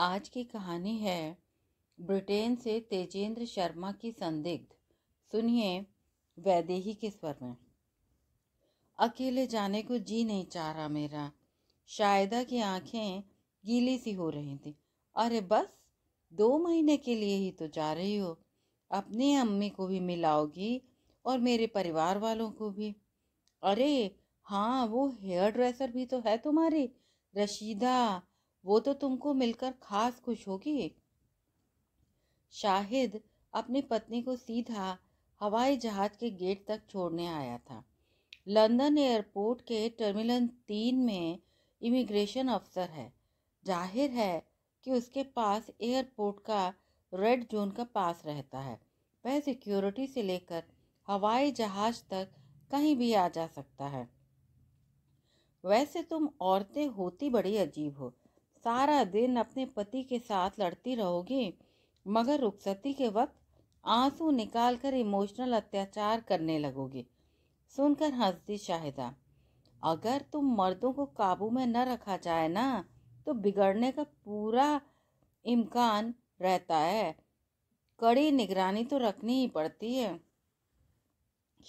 आज की कहानी है ब्रिटेन से तेजेंद्र शर्मा की संदिग्ध सुनिए वैदेही के स्वर में अकेले जाने को जी नहीं चाह रहा मेरा शायदा की आंखें गीली सी हो रही थी अरे बस दो महीने के लिए ही तो जा रही हो अपनी अम्मी को भी मिलाओगी और मेरे परिवार वालों को भी अरे हाँ वो हेयर ड्रेसर भी तो है तुम्हारी रशीदा वो तो तुमको मिलकर खास खुश होगी शाहिद अपनी पत्नी को सीधा हवाई जहाज के गेट तक छोड़ने आया था लंदन एयरपोर्ट के टर्मिनल तीन में इमिग्रेशन अफसर है जाहिर है कि उसके पास एयरपोर्ट का रेड जोन का पास रहता है वह सिक्योरिटी से लेकर हवाई जहाज तक कहीं भी आ जा सकता है वैसे तुम औरतें होती बड़ी अजीब हो सारा दिन अपने पति के साथ लड़ती रहोगी मगर रुखसती के वक्त आंसू निकालकर इमोशनल अत्याचार करने लगोगी सुनकर हंसती शाहिदा अगर तुम मर्दों को काबू में न रखा जाए ना तो बिगड़ने का पूरा इम्कान रहता है कड़ी निगरानी तो रखनी ही पड़ती है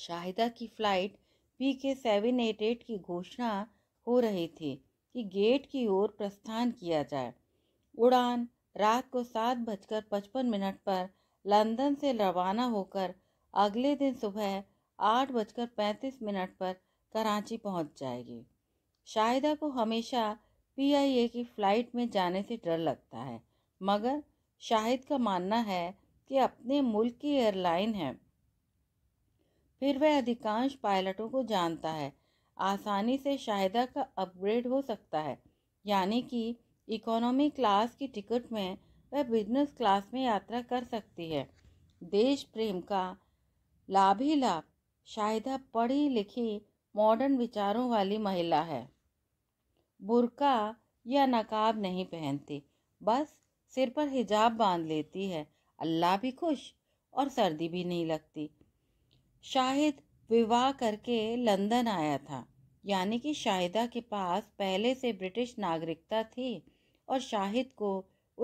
शाहिदा की flight P K seven eight eight की घोषणा हो रही थी कि गेट की ओर प्रस्थान किया जाए उड़ान रात को सात बजकर पचपन मिनट पर लंदन से रवाना होकर अगले दिन सुबह आठ बजकर पैंतीस मिनट पर कराची पहुंच जाएगी शाहिदा को हमेशा पीआईए की फ़्लाइट में जाने से डर लगता है मगर शाहिद का मानना है कि अपने मुल्क की एयरलाइन है फिर वह अधिकांश पायलटों को जानता है आसानी से शाहिदा का अपग्रेड हो सकता है यानी कि इकोनॉमी क्लास की टिकट में वह बिजनेस क्लास में यात्रा कर सकती है देश प्रेम का लाभ ही लाभ शाहिदा पढ़ी लिखी मॉडर्न विचारों वाली महिला है बुरका या नकाब नहीं पहनती बस सिर पर हिजाब बांध लेती है अल्लाह भी खुश और सर्दी भी नहीं लगती शाहिद विवाह करके लंदन आया था यानी कि शाहिदा के पास पहले से ब्रिटिश नागरिकता थी और शाहिद को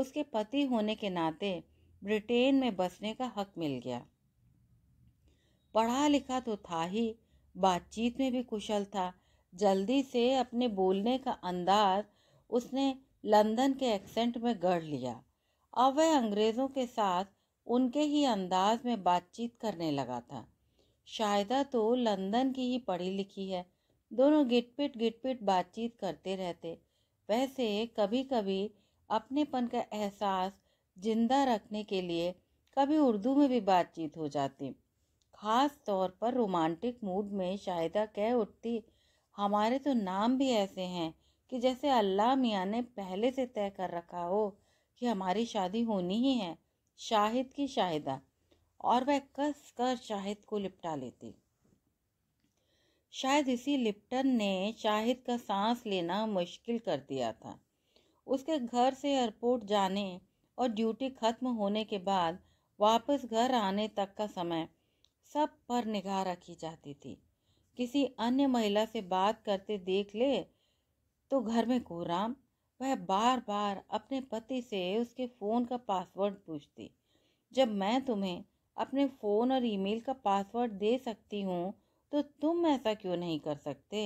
उसके पति होने के नाते ब्रिटेन में बसने का हक मिल गया पढ़ा लिखा तो था ही बातचीत में भी कुशल था जल्दी से अपने बोलने का अंदाज उसने लंदन के एक्सेंट में गढ़ लिया अब वह अंग्रेज़ों के साथ उनके ही अंदाज में बातचीत करने लगा था शायदा तो लंदन की ही पढ़ी लिखी है दोनों गिटपिट गिटपिट बातचीत करते रहते वैसे कभी कभी अपनेपन का एहसास जिंदा रखने के लिए कभी उर्दू में भी बातचीत हो जाती खास तौर पर रोमांटिक मूड में शायदा कह उठती हमारे तो नाम भी ऐसे हैं कि जैसे अल्लाह मियाँ ने पहले से तय कर रखा हो कि हमारी शादी होनी ही है शाहिद की शाहिदा और वह कस कर शाहिद को लिपटा लेती शायद इसी लिप्टन ने शाहिद का सांस लेना मुश्किल कर दिया था उसके घर से एयरपोर्ट जाने और ड्यूटी खत्म होने के बाद वापस घर आने तक का समय सब पर निगाह रखी जाती थी किसी अन्य महिला से बात करते देख ले तो घर में कोराम वह बार बार अपने पति से उसके फ़ोन का पासवर्ड पूछती जब मैं तुम्हें अपने फ़ोन और ईमेल का पासवर्ड दे सकती हूँ तो तुम ऐसा क्यों नहीं कर सकते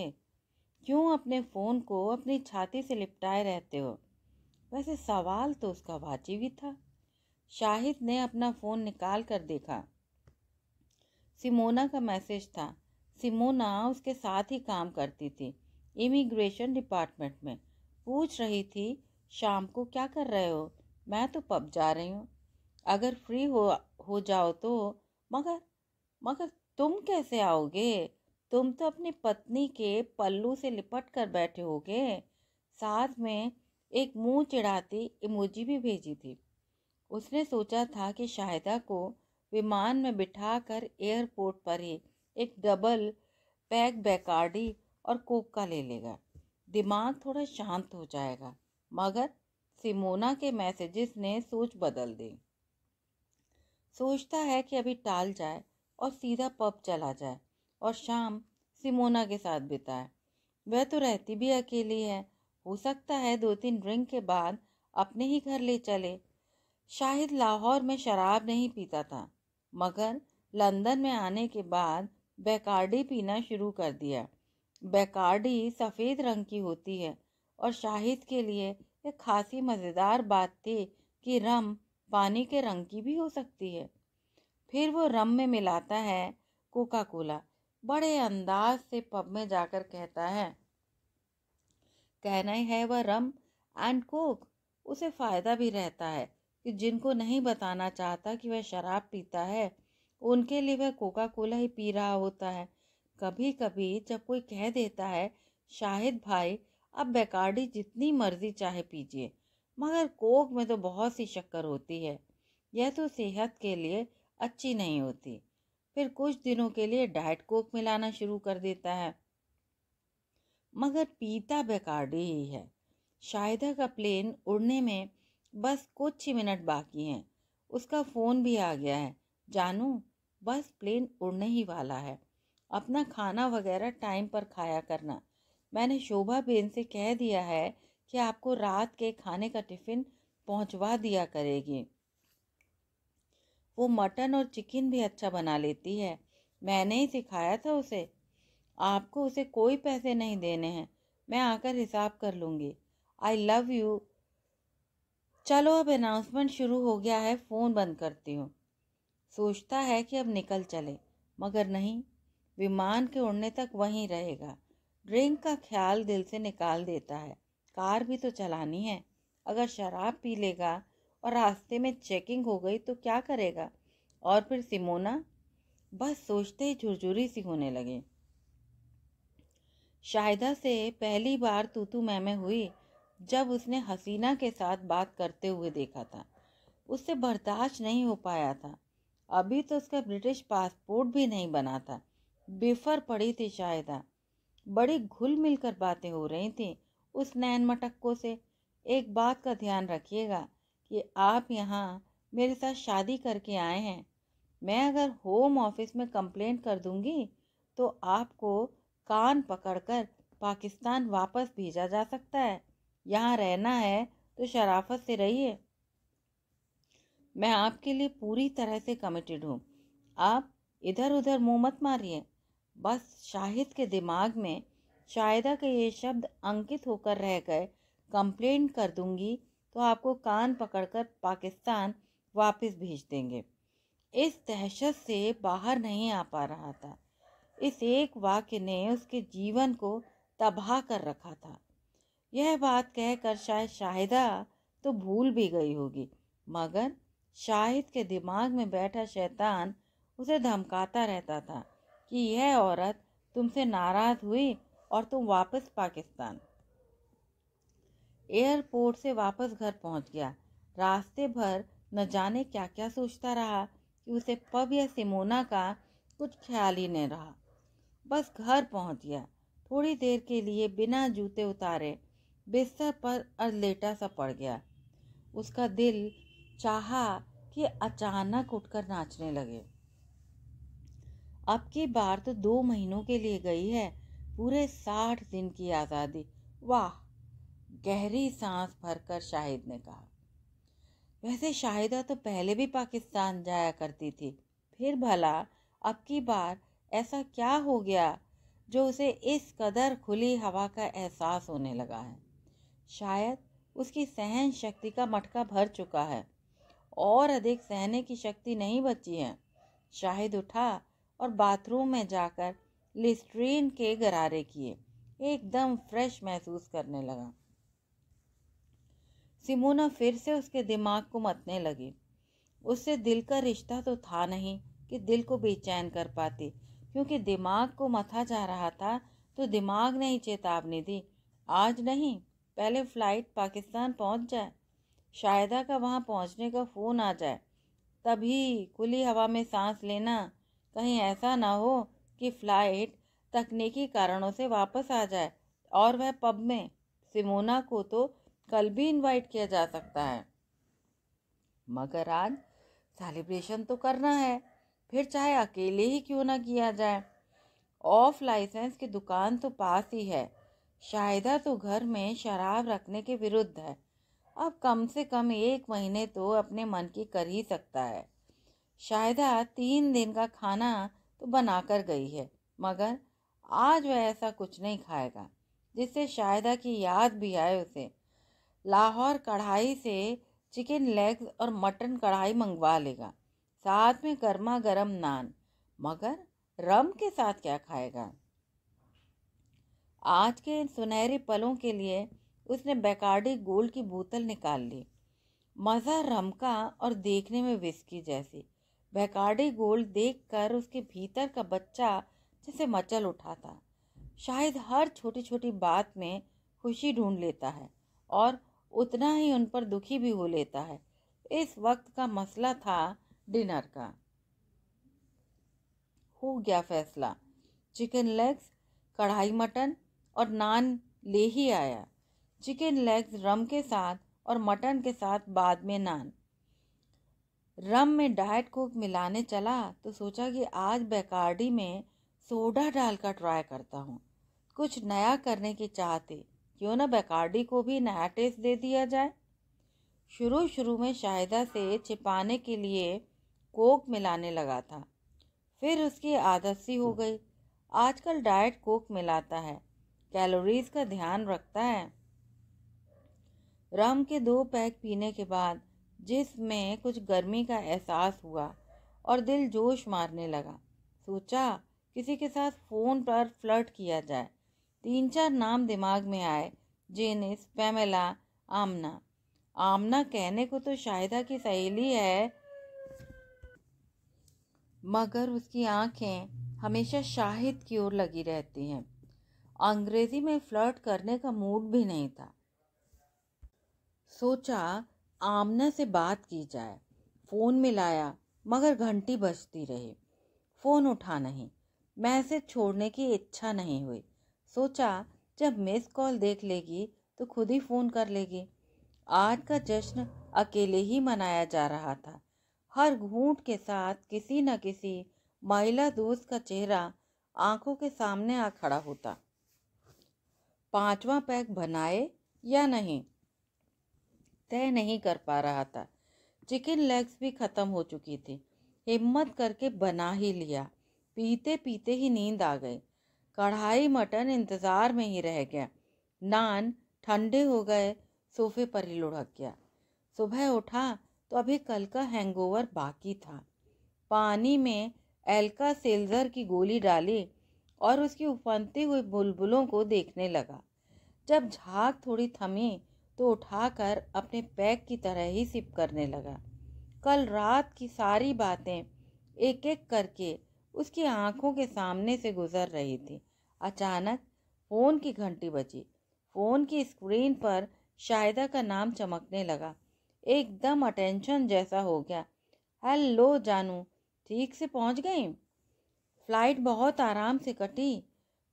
क्यों अपने फ़ोन को अपनी छाती से लिपटाए रहते हो वैसे सवाल तो उसका वाजिब ही था शाहिद ने अपना फ़ोन निकाल कर देखा सिमोना का मैसेज था सिमोना उसके साथ ही काम करती थी इमिग्रेशन डिपार्टमेंट में पूछ रही थी शाम को क्या कर रहे हो मैं तो पब जा रही हूँ अगर फ्री हो हो जाओ तो मगर मगर तुम कैसे आओगे तुम तो अपनी पत्नी के पल्लू से लिपट कर बैठे होगे साथ में एक मुंह चिढ़ाती इमोजी भी भेजी थी उसने सोचा था कि शाहिदा को विमान में बिठाकर एयरपोर्ट पर ही एक डबल पैक बैकार्डी और कोक का ले लेगा दिमाग थोड़ा शांत हो जाएगा मगर सिमोना के मैसेजेस ने सोच बदल दी सोचता है कि अभी टाल जाए और सीधा पब चला जाए और शाम सिमोना के साथ बिताए वह तो रहती भी अकेली है हो सकता है दो तीन ड्रिंक के बाद अपने ही घर ले चले शाहिद लाहौर में शराब नहीं पीता था मगर लंदन में आने के बाद बैकार्डी पीना शुरू कर दिया बैकार्डी सफ़ेद रंग की होती है और शाहिद के लिए एक खासी मज़ेदार बात थी कि रम पानी के रंग की भी हो सकती है फिर वो रम में मिलाता है कोका कोला बड़े अंदाज से पब में जाकर कहता है कहना ही है वह रम एंड कोक उसे फ़ायदा भी रहता है कि जिनको नहीं बताना चाहता कि वह शराब पीता है उनके लिए वह कोका कोला ही पी रहा होता है कभी कभी जब कोई कह देता है शाहिद भाई अब बेकार्डी जितनी मर्जी चाहे पीजिए मगर कोक में तो बहुत सी शक्कर होती है यह तो सेहत के लिए अच्छी नहीं होती फिर कुछ दिनों के लिए डाइट कोक मिलाना शुरू कर देता है मगर पीता बेकार्डी ही है शाहिदा का प्लेन उड़ने में बस कुछ ही मिनट बाकी हैं उसका फ़ोन भी आ गया है जानू बस प्लेन उड़ने ही वाला है अपना खाना वगैरह टाइम पर खाया करना मैंने शोभा बेन से कह दिया है कि आपको रात के खाने का टिफ़िन पहुंचवा दिया करेगी वो मटन और चिकन भी अच्छा बना लेती है मैंने ही सिखाया था उसे आपको उसे कोई पैसे नहीं देने हैं मैं आकर हिसाब कर लूँगी आई लव यू चलो अब अनाउंसमेंट शुरू हो गया है फ़ोन बंद करती हूँ सोचता है कि अब निकल चले मगर नहीं विमान के उड़ने तक वहीं रहेगा ड्रिंक का ख्याल दिल से निकाल देता है कार भी तो चलानी है अगर शराब पी लेगा और रास्ते में चेकिंग हो गई तो क्या करेगा और फिर सिमोना बस सोचते ही झुरझुरी सी होने लगी शाहिदा से पहली बार तूतू मैमे हुई जब उसने हसीना के साथ बात करते हुए देखा था उससे बर्दाश्त नहीं हो पाया था अभी तो उसका ब्रिटिश पासपोर्ट भी नहीं बना था बेफर पड़ी थी शाहिदा बड़ी घुल मिलकर बातें हो रही थी उस नैन मटक्को से एक बात का ध्यान रखिएगा कि आप यहाँ मेरे साथ शादी करके आए हैं मैं अगर होम ऑफिस में कंप्लेंट कर दूंगी तो आपको कान पकड़कर पाकिस्तान वापस भेजा जा सकता है यहाँ रहना है तो शराफत से रहिए मैं आपके लिए पूरी तरह से कमिटेड हूँ आप इधर उधर मुँह मत मारिए बस शाहिद के दिमाग में शायदा के ये शब्द अंकित होकर रह गए कंप्लेंट कर दूंगी तो आपको कान पकड़कर पाकिस्तान वापस भेज देंगे इस दहशत से बाहर नहीं आ पा रहा था इस एक वाक्य ने उसके जीवन को तबाह कर रखा था यह बात कहकर शायद शाहिदा तो भूल भी गई होगी मगर शाहिद के दिमाग में बैठा शैतान उसे धमकाता रहता था कि यह औरत तुमसे नाराज़ हुई और तुम वापस पाकिस्तान एयरपोर्ट से वापस घर पहुंच गया रास्ते भर न जाने क्या क्या सोचता रहा कि उसे पब या सिमोना का कुछ ख्याल ही नहीं रहा बस घर पहुंच गया थोड़ी देर के लिए बिना जूते उतारे बिस्तर पर अरलेटा सा पड़ गया उसका दिल चाहा कि अचानक उठकर नाचने लगे अब की बार तो दो महीनों के लिए गई है पूरे साठ दिन की आज़ादी वाह गहरी सांस भरकर शाहिद ने कहा वैसे शाहिदा तो पहले भी पाकिस्तान जाया करती थी फिर भला अब की बार ऐसा क्या हो गया जो उसे इस कदर खुली हवा का एहसास होने लगा है शायद उसकी सहन शक्ति का मटका भर चुका है और अधिक सहने की शक्ति नहीं बची है शाहिद उठा और बाथरूम में जाकर लिस्ट्रीन के गरारे किए एकदम फ्रेश महसूस करने लगा सिमोना फिर से उसके दिमाग को मतने लगी उससे दिल का रिश्ता तो था नहीं कि दिल को बेचैन कर पाती क्योंकि दिमाग को मथा जा रहा था तो दिमाग ने ही चेतावनी दी आज नहीं पहले फ्लाइट पाकिस्तान पहुंच जाए शायदा का वहाँ पहुंचने का फ़ोन आ जाए तभी खुली हवा में सांस लेना कहीं ऐसा ना हो कि फ्लाइट तकनीकी कारणों से वापस आ जाए और वह पब में सिमोना को तो कल भी इनवाइट किया जा सकता है मगर आज सेलिब्रेशन तो करना है फिर चाहे अकेले ही क्यों ना किया जाए ऑफ लाइसेंस की दुकान तो पास ही है शायदा तो घर में शराब रखने के विरुद्ध है अब कम से कम एक महीने तो अपने मन की कर ही सकता है शायदा तीन दिन का खाना तो बना कर गई है मगर आज वह ऐसा कुछ नहीं खाएगा जिससे शायदा की याद भी आए उसे लाहौर कढ़ाई से चिकन लेग्स और मटन कढ़ाई मंगवा लेगा साथ में गर्मा गर्म नान मगर रम के साथ क्या खाएगा आज के इन सुनहरे पलों के लिए उसने बेकार्डी गोल्ड की बोतल निकाल ली मज़ा रम का और देखने में विस्की जैसी बैकार्डी गोल्ड देखकर उसके भीतर का बच्चा जैसे मचल उठा था शायद हर छोटी छोटी बात में खुशी ढूंढ लेता है और उतना ही उन पर दुखी भी हो लेता है इस वक्त का मसला था डिनर का हो गया फैसला चिकन लेग्स कढ़ाई मटन और नान ले ही आया चिकन लेग्स रम के साथ और मटन के साथ बाद में नान रम में डाइट कोक मिलाने चला तो सोचा कि आज बेकार्डी में सोडा डालकर ट्राई करता हूँ कुछ नया करने की चाहते क्यों न बैकार्डी को भी नया टेस्ट दे दिया जाए शुरू शुरू में शाहिदा से छिपाने के लिए कोक मिलाने लगा था फिर उसकी आदत सी हो गई आजकल डाइट कोक मिलाता है कैलोरीज का ध्यान रखता है रम के दो पैक पीने के बाद जिसमें कुछ गर्मी का एहसास हुआ और दिल जोश मारने लगा सोचा किसी के साथ फ़ोन पर फ्लर्ट किया जाए तीन चार नाम दिमाग में आए जेनिस पैमेला आमना आमना कहने को तो शाहिदा की सहेली है मगर उसकी आंखें हमेशा शाहिद की ओर लगी रहती हैं अंग्रेजी में फ्लर्ट करने का मूड भी नहीं था सोचा आमना से बात की जाए फ़ोन मिलाया मगर घंटी बजती रही फ़ोन उठा नहीं मैसेज छोड़ने की इच्छा नहीं हुई सोचा जब मिस कॉल देख लेगी तो खुद ही फ़ोन कर लेगी आज का जश्न अकेले ही मनाया जा रहा था हर घूंट के साथ किसी न किसी महिला दोस्त का चेहरा आंखों के सामने आ खड़ा होता पांचवा पैक बनाए या नहीं तय नहीं कर पा रहा था चिकन लेग्स भी ख़त्म हो चुकी थी हिम्मत करके बना ही लिया पीते पीते ही नींद आ गई कढ़ाई मटन इंतज़ार में ही रह गया नान ठंडे हो गए सोफे पर ही लुढ़क गया सुबह उठा तो अभी कल का हैंगओवर बाकी था पानी में एल्का सेल्जर की गोली डाली और उसकी उफनती हुई बुलबुलों को देखने लगा जब झाग थोड़ी थमी तो उठाकर अपने पैक की तरह ही सिप करने लगा कल रात की सारी बातें एक एक करके उसकी आंखों के सामने से गुजर रही थी अचानक फ़ोन की घंटी बजी फ़ोन की स्क्रीन पर शायदा का नाम चमकने लगा एकदम अटेंशन जैसा हो गया हेलो जानू ठीक से पहुंच गई फ्लाइट बहुत आराम से कटी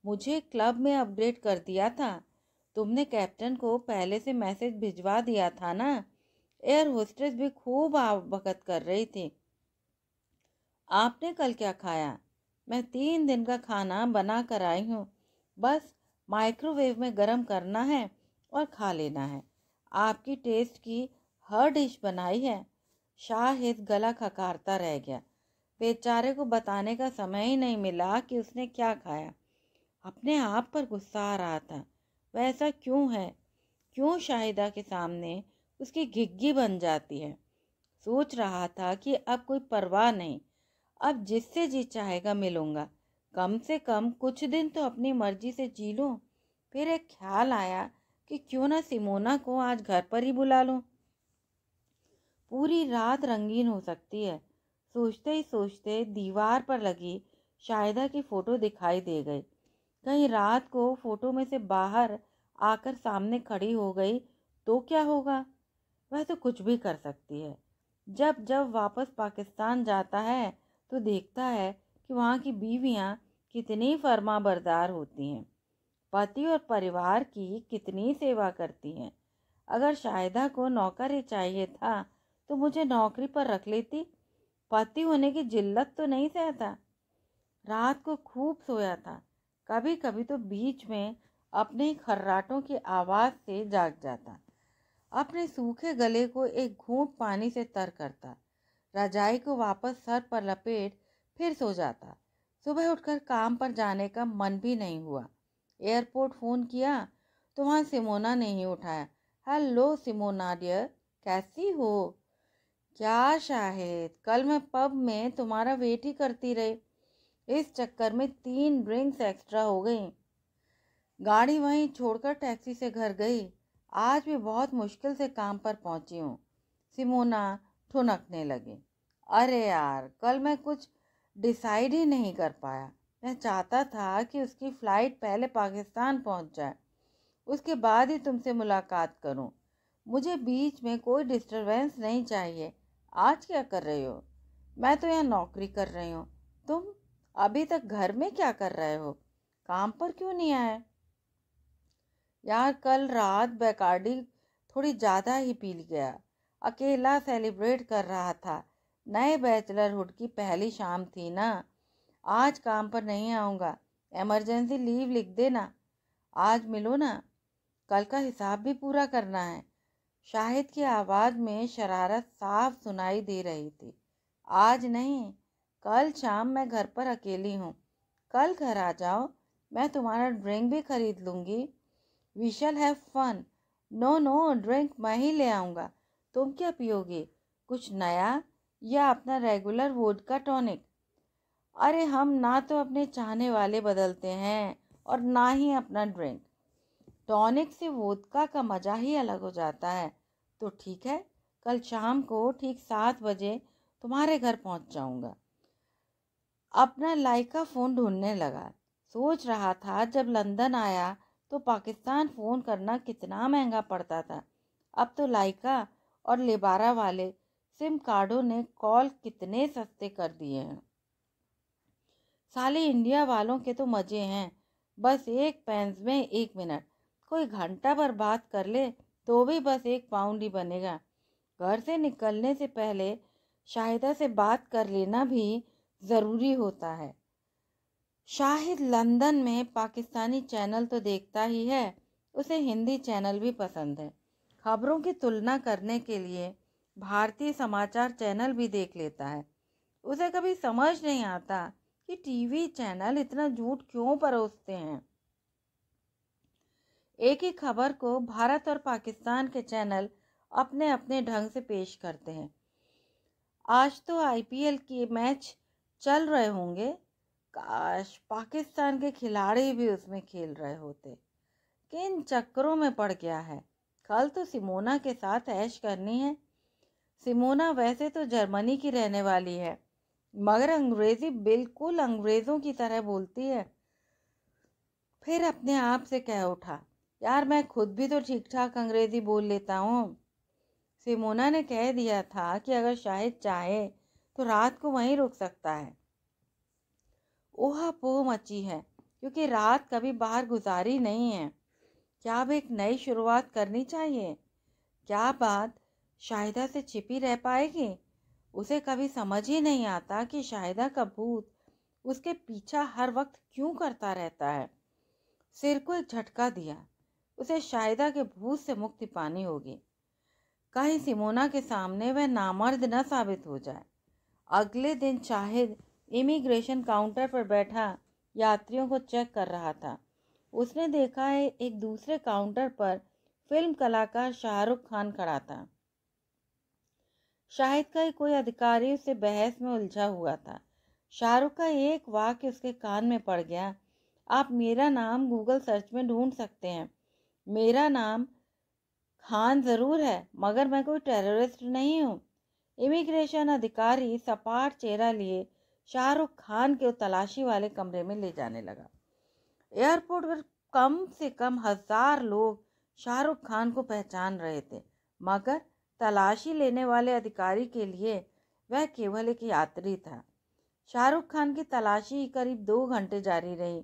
मुझे क्लब में अपग्रेड कर दिया था तुमने कैप्टन को पहले से मैसेज भिजवा दिया था ना एयर होस्टेस भी खूब आवभगत कर रही थी आपने कल क्या खाया मैं तीन दिन का खाना बना कर आई हूँ बस माइक्रोवेव में गर्म करना है और खा लेना है आपकी टेस्ट की हर डिश बनाई है शाहिद गला खकारता रह गया बेचारे को बताने का समय ही नहीं मिला कि उसने क्या खाया अपने आप पर गुस्सा आ रहा था वह ऐसा क्यों है क्यों शाहिदा के सामने उसकी घिग्गी बन जाती है सोच रहा था कि अब कोई परवाह नहीं अब जिससे जी चाहेगा मिलूंगा कम से कम कुछ दिन तो अपनी मर्जी से जी लूँ फिर एक ख्याल आया कि क्यों ना सिमोना को आज घर पर ही बुला लूँ पूरी रात रंगीन हो सकती है सोचते ही सोचते दीवार पर लगी शायदा की फ़ोटो दिखाई दे गई कहीं रात को फ़ोटो में से बाहर आकर सामने खड़ी हो गई तो क्या होगा वह तो कुछ भी कर सकती है जब जब वापस पाकिस्तान जाता है तो देखता है कि वहाँ की बीवियाँ कितनी फर्मा बरदार होती हैं पति और परिवार की कितनी सेवा करती हैं अगर शायदा को नौकर ही चाहिए था तो मुझे नौकरी पर रख लेती पति होने की जिल्लत तो नहीं सहता रात को खूब सोया था कभी कभी तो बीच में अपने खर्राटों की आवाज़ से जाग जाता अपने सूखे गले को एक घूंट पानी से तर करता रजाई को वापस सर पर लपेट फिर सो जाता सुबह उठकर काम पर जाने का मन भी नहीं हुआ एयरपोर्ट फ़ोन किया तो वहाँ सिमोना ने ही उठाया हेलो सिमोना डियर कैसी हो क्या शाहिद कल मैं पब में तुम्हारा वेट ही करती रही इस चक्कर में तीन ड्रिंक्स एक्स्ट्रा हो गई गाड़ी वहीं छोड़कर टैक्सी से घर गई आज भी बहुत मुश्किल से काम पर पहुंची हूँ सिमोना ठुनकने लगी अरे यार कल मैं कुछ डिसाइड ही नहीं कर पाया मैं चाहता था कि उसकी फ़्लाइट पहले पाकिस्तान पहुंच जाए उसके बाद ही तुमसे मुलाकात करूं। मुझे बीच में कोई डिस्टरबेंस नहीं चाहिए आज क्या कर रहे हो मैं तो यहाँ नौकरी कर रही हूँ तुम अभी तक घर में क्या कर रहे हो काम पर क्यों नहीं आए यार कल रात बैकार्डी थोड़ी ज़्यादा ही पी गया अकेला सेलिब्रेट कर रहा था नए बैचलरहुड की पहली शाम थी ना आज काम पर नहीं आऊँगा एमरजेंसी लीव लिख देना आज मिलो ना कल का हिसाब भी पूरा करना है शाहिद की आवाज़ में शरारत साफ सुनाई दे रही थी आज नहीं कल शाम मैं घर पर अकेली हूँ कल घर आ जाओ मैं तुम्हारा ड्रिंक भी खरीद लूँगी we shall have fun no no drink मैं ही ले आऊँगा तुम क्या पियोगे कुछ नया या अपना रेगुलर वोड का टॉनिक अरे हम ना तो अपने चाहने वाले बदलते हैं और ना ही अपना ड्रिंक टॉनिक से वोदका का मज़ा ही अलग हो जाता है तो ठीक है कल शाम को ठीक सात बजे तुम्हारे घर पहुंच जाऊंगा अपना लाइका फ़ोन ढूंढने लगा सोच रहा था जब लंदन आया तो पाकिस्तान फ़ोन करना कितना महंगा पड़ता था अब तो लाइका और लेबारा वाले सिम कार्डों ने कॉल कितने सस्ते कर दिए हैं साले इंडिया वालों के तो मज़े हैं बस एक पैंस में एक मिनट कोई घंटा भर बात कर ले तो भी बस एक पाउंड ही बनेगा घर से निकलने से पहले शाहिदा से बात कर लेना भी ज़रूरी होता है शाहिद लंदन में पाकिस्तानी चैनल तो देखता ही है उसे हिंदी चैनल भी पसंद है खबरों की तुलना करने के लिए भारतीय समाचार चैनल भी देख लेता है उसे कभी समझ नहीं आता कि टीवी चैनल इतना झूठ क्यों परोसते हैं एक ही खबर को भारत और पाकिस्तान के चैनल अपने अपने ढंग से पेश करते हैं आज तो आईपीएल के मैच चल रहे होंगे काश पाकिस्तान के खिलाड़ी भी उसमें खेल रहे होते किन चक्करों में पड़ गया है कल तो सिमोना के साथ ऐश करनी है सिमोना वैसे तो जर्मनी की रहने वाली है मगर अंग्रेजी बिल्कुल अंग्रेजों की तरह बोलती है फिर अपने आप से कह उठा यार मैं खुद भी तो ठीक ठाक अंग्रेजी बोल लेता हूँ सिमोना ने कह दिया था कि अगर शायद चाहे तो रात को वहीं रुक सकता है ओहा पोह मची है क्योंकि रात कभी बाहर गुजारी नहीं है क्या अब एक नई शुरुआत करनी चाहिए क्या बात शाहिदा से छिपी रह पाएगी उसे कभी समझ ही नहीं आता कि शाहिदा का भूत उसके पीछा हर वक्त क्यों करता रहता है सिर को एक झटका दिया उसे शाहिदा के भूत से मुक्ति पानी होगी कहीं सिमोना के सामने वह नामर्द न साबित हो जाए अगले दिन शाहिद इमिग्रेशन काउंटर पर बैठा यात्रियों को चेक कर रहा था उसने देखा है एक दूसरे काउंटर पर फिल्म कलाकार शाहरुख खान खड़ा था शाहिद का कोई अधिकारी उसे बहस में उलझा हुआ था शाहरुख का एक वाक्य उसके कान में पड़ गया आप मेरा नाम गूगल सर्च में ढूंढ सकते हैं मेरा नाम खान ज़रूर है मगर मैं कोई टेररिस्ट नहीं हूँ इमिग्रेशन अधिकारी सपाट चेहरा लिए शाहरुख खान के तलाशी वाले कमरे में ले जाने लगा एयरपोर्ट पर कम से कम हजार लोग शाहरुख खान को पहचान रहे थे मगर तलाशी लेने वाले अधिकारी के लिए वह केवल एक यात्री था शाहरुख खान की तलाशी करीब दो घंटे जारी रही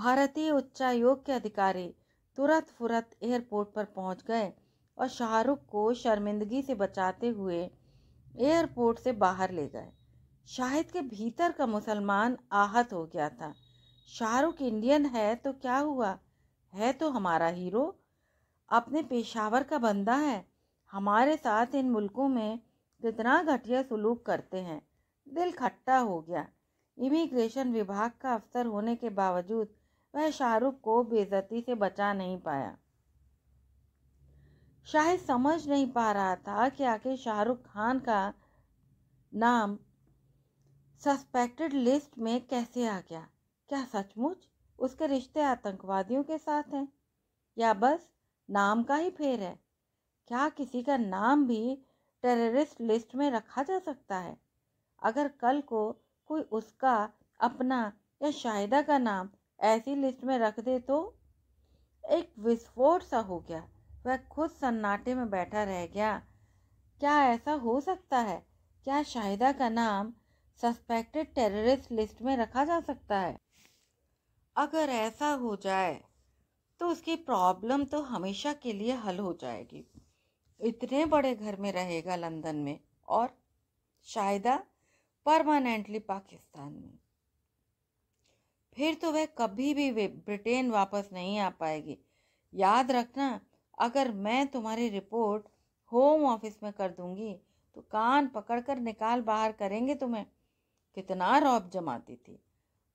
भारतीय उच्चायोग के अधिकारी तुरंत फुरत एयरपोर्ट पर पहुंच गए और शाहरुख को शर्मिंदगी से बचाते हुए एयरपोर्ट से बाहर ले गए शाहिद के भीतर का मुसलमान आहत हो गया था शाहरुख इंडियन है तो क्या हुआ है तो हमारा हीरो अपने पेशावर का बंदा है हमारे साथ इन मुल्कों में कितना घटिया सलूक करते हैं दिल खट्टा हो गया इमिग्रेशन विभाग का अफसर होने के बावजूद वह शाहरुख को बेजती से बचा नहीं पाया शाहिद समझ नहीं पा रहा था कि आखिर शाहरुख खान का नाम सस्पेक्टेड लिस्ट में कैसे आ गया क्या सचमुच उसके रिश्ते आतंकवादियों के साथ हैं या बस नाम का ही फेर है क्या किसी का नाम भी टेररिस्ट लिस्ट में रखा जा सकता है अगर कल को कोई उसका अपना या शाहिदा का नाम ऐसी लिस्ट में रख दे तो एक विस्फोट सा हो गया वह खुद सन्नाटे में बैठा रह गया क्या ऐसा हो सकता है क्या शाहिदा का नाम सस्पेक्टेड टेररिस्ट लिस्ट में रखा जा सकता है अगर ऐसा हो जाए तो उसकी प्रॉब्लम तो हमेशा के लिए हल हो जाएगी इतने बड़े घर में रहेगा लंदन में और शायदा परमानेंटली पाकिस्तान में फिर तो वह कभी भी ब्रिटेन वापस नहीं आ पाएगी याद रखना अगर मैं तुम्हारी रिपोर्ट होम ऑफिस में कर दूंगी तो कान पकड़कर निकाल बाहर करेंगे तुम्हें कितना रौब जमाती थी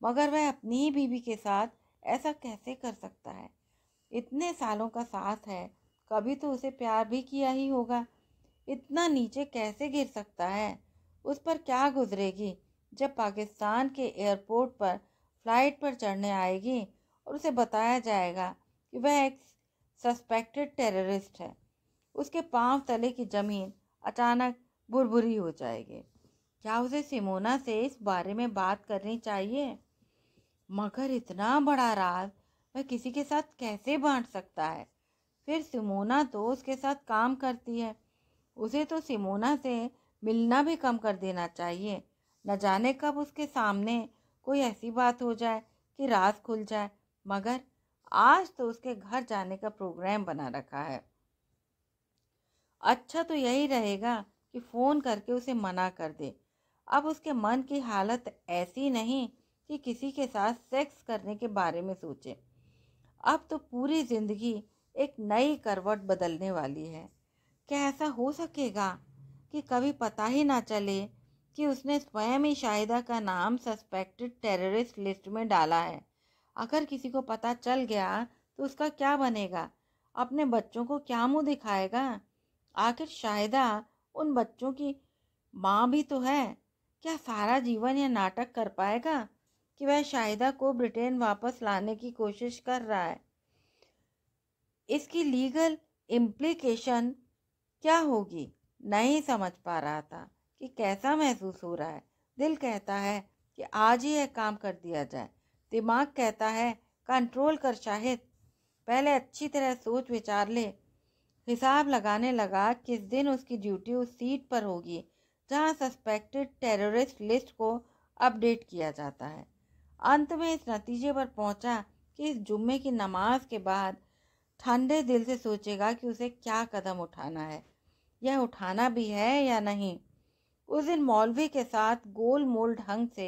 मगर वह अपनी ही बीवी के साथ ऐसा कैसे कर सकता है इतने सालों का साथ है कभी तो उसे प्यार भी किया ही होगा इतना नीचे कैसे गिर सकता है उस पर क्या गुजरेगी जब पाकिस्तान के एयरपोर्ट पर फ्लाइट पर चढ़ने आएगी और उसे बताया जाएगा कि वह एक सस्पेक्टेड टेररिस्ट है उसके पांव तले की ज़मीन अचानक बुरबुरी हो जाएगी क्या उसे सिमोना से इस बारे में बात करनी चाहिए मगर इतना बड़ा राज वह किसी के साथ कैसे बांट सकता है फिर सिमोना तो उसके साथ काम करती है उसे तो सिमोना से मिलना भी कम कर देना चाहिए न जाने कब उसके सामने कोई ऐसी बात हो जाए कि राज खुल जाए मगर आज तो उसके घर जाने का प्रोग्राम बना रखा है अच्छा तो यही रहेगा कि फ़ोन करके उसे मना कर दे अब उसके मन की हालत ऐसी नहीं कि किसी के साथ सेक्स करने के बारे में सोचे अब तो पूरी ज़िंदगी एक नई करवट बदलने वाली है क्या ऐसा हो सकेगा कि कभी पता ही ना चले कि उसने स्वयं ही शाहिदा का नाम सस्पेक्टेड टेररिस्ट लिस्ट में डाला है अगर किसी को पता चल गया तो उसका क्या बनेगा अपने बच्चों को क्या मुंह दिखाएगा आखिर शाहिदा उन बच्चों की माँ भी तो है क्या सारा जीवन यह नाटक कर पाएगा कि वह शाहिदा को ब्रिटेन वापस लाने की कोशिश कर रहा है इसकी लीगल इम्प्लीकेशन क्या होगी नहीं समझ पा रहा था कि कैसा महसूस हो रहा है दिल कहता है कि आज ही यह काम कर दिया जाए दिमाग कहता है कंट्रोल कर शाहिद पहले अच्छी तरह सोच विचार ले हिसाब लगाने लगा किस दिन उसकी ड्यूटी उस सीट पर होगी जहां सस्पेक्टेड टेररिस्ट लिस्ट को अपडेट किया जाता है अंत में इस नतीजे पर पहुंचा कि इस जुम्मे की नमाज के बाद ठंडे दिल से सोचेगा कि उसे क्या कदम उठाना है यह उठाना भी है या नहीं उस दिन मौलवी के साथ गोल मोल ढंग से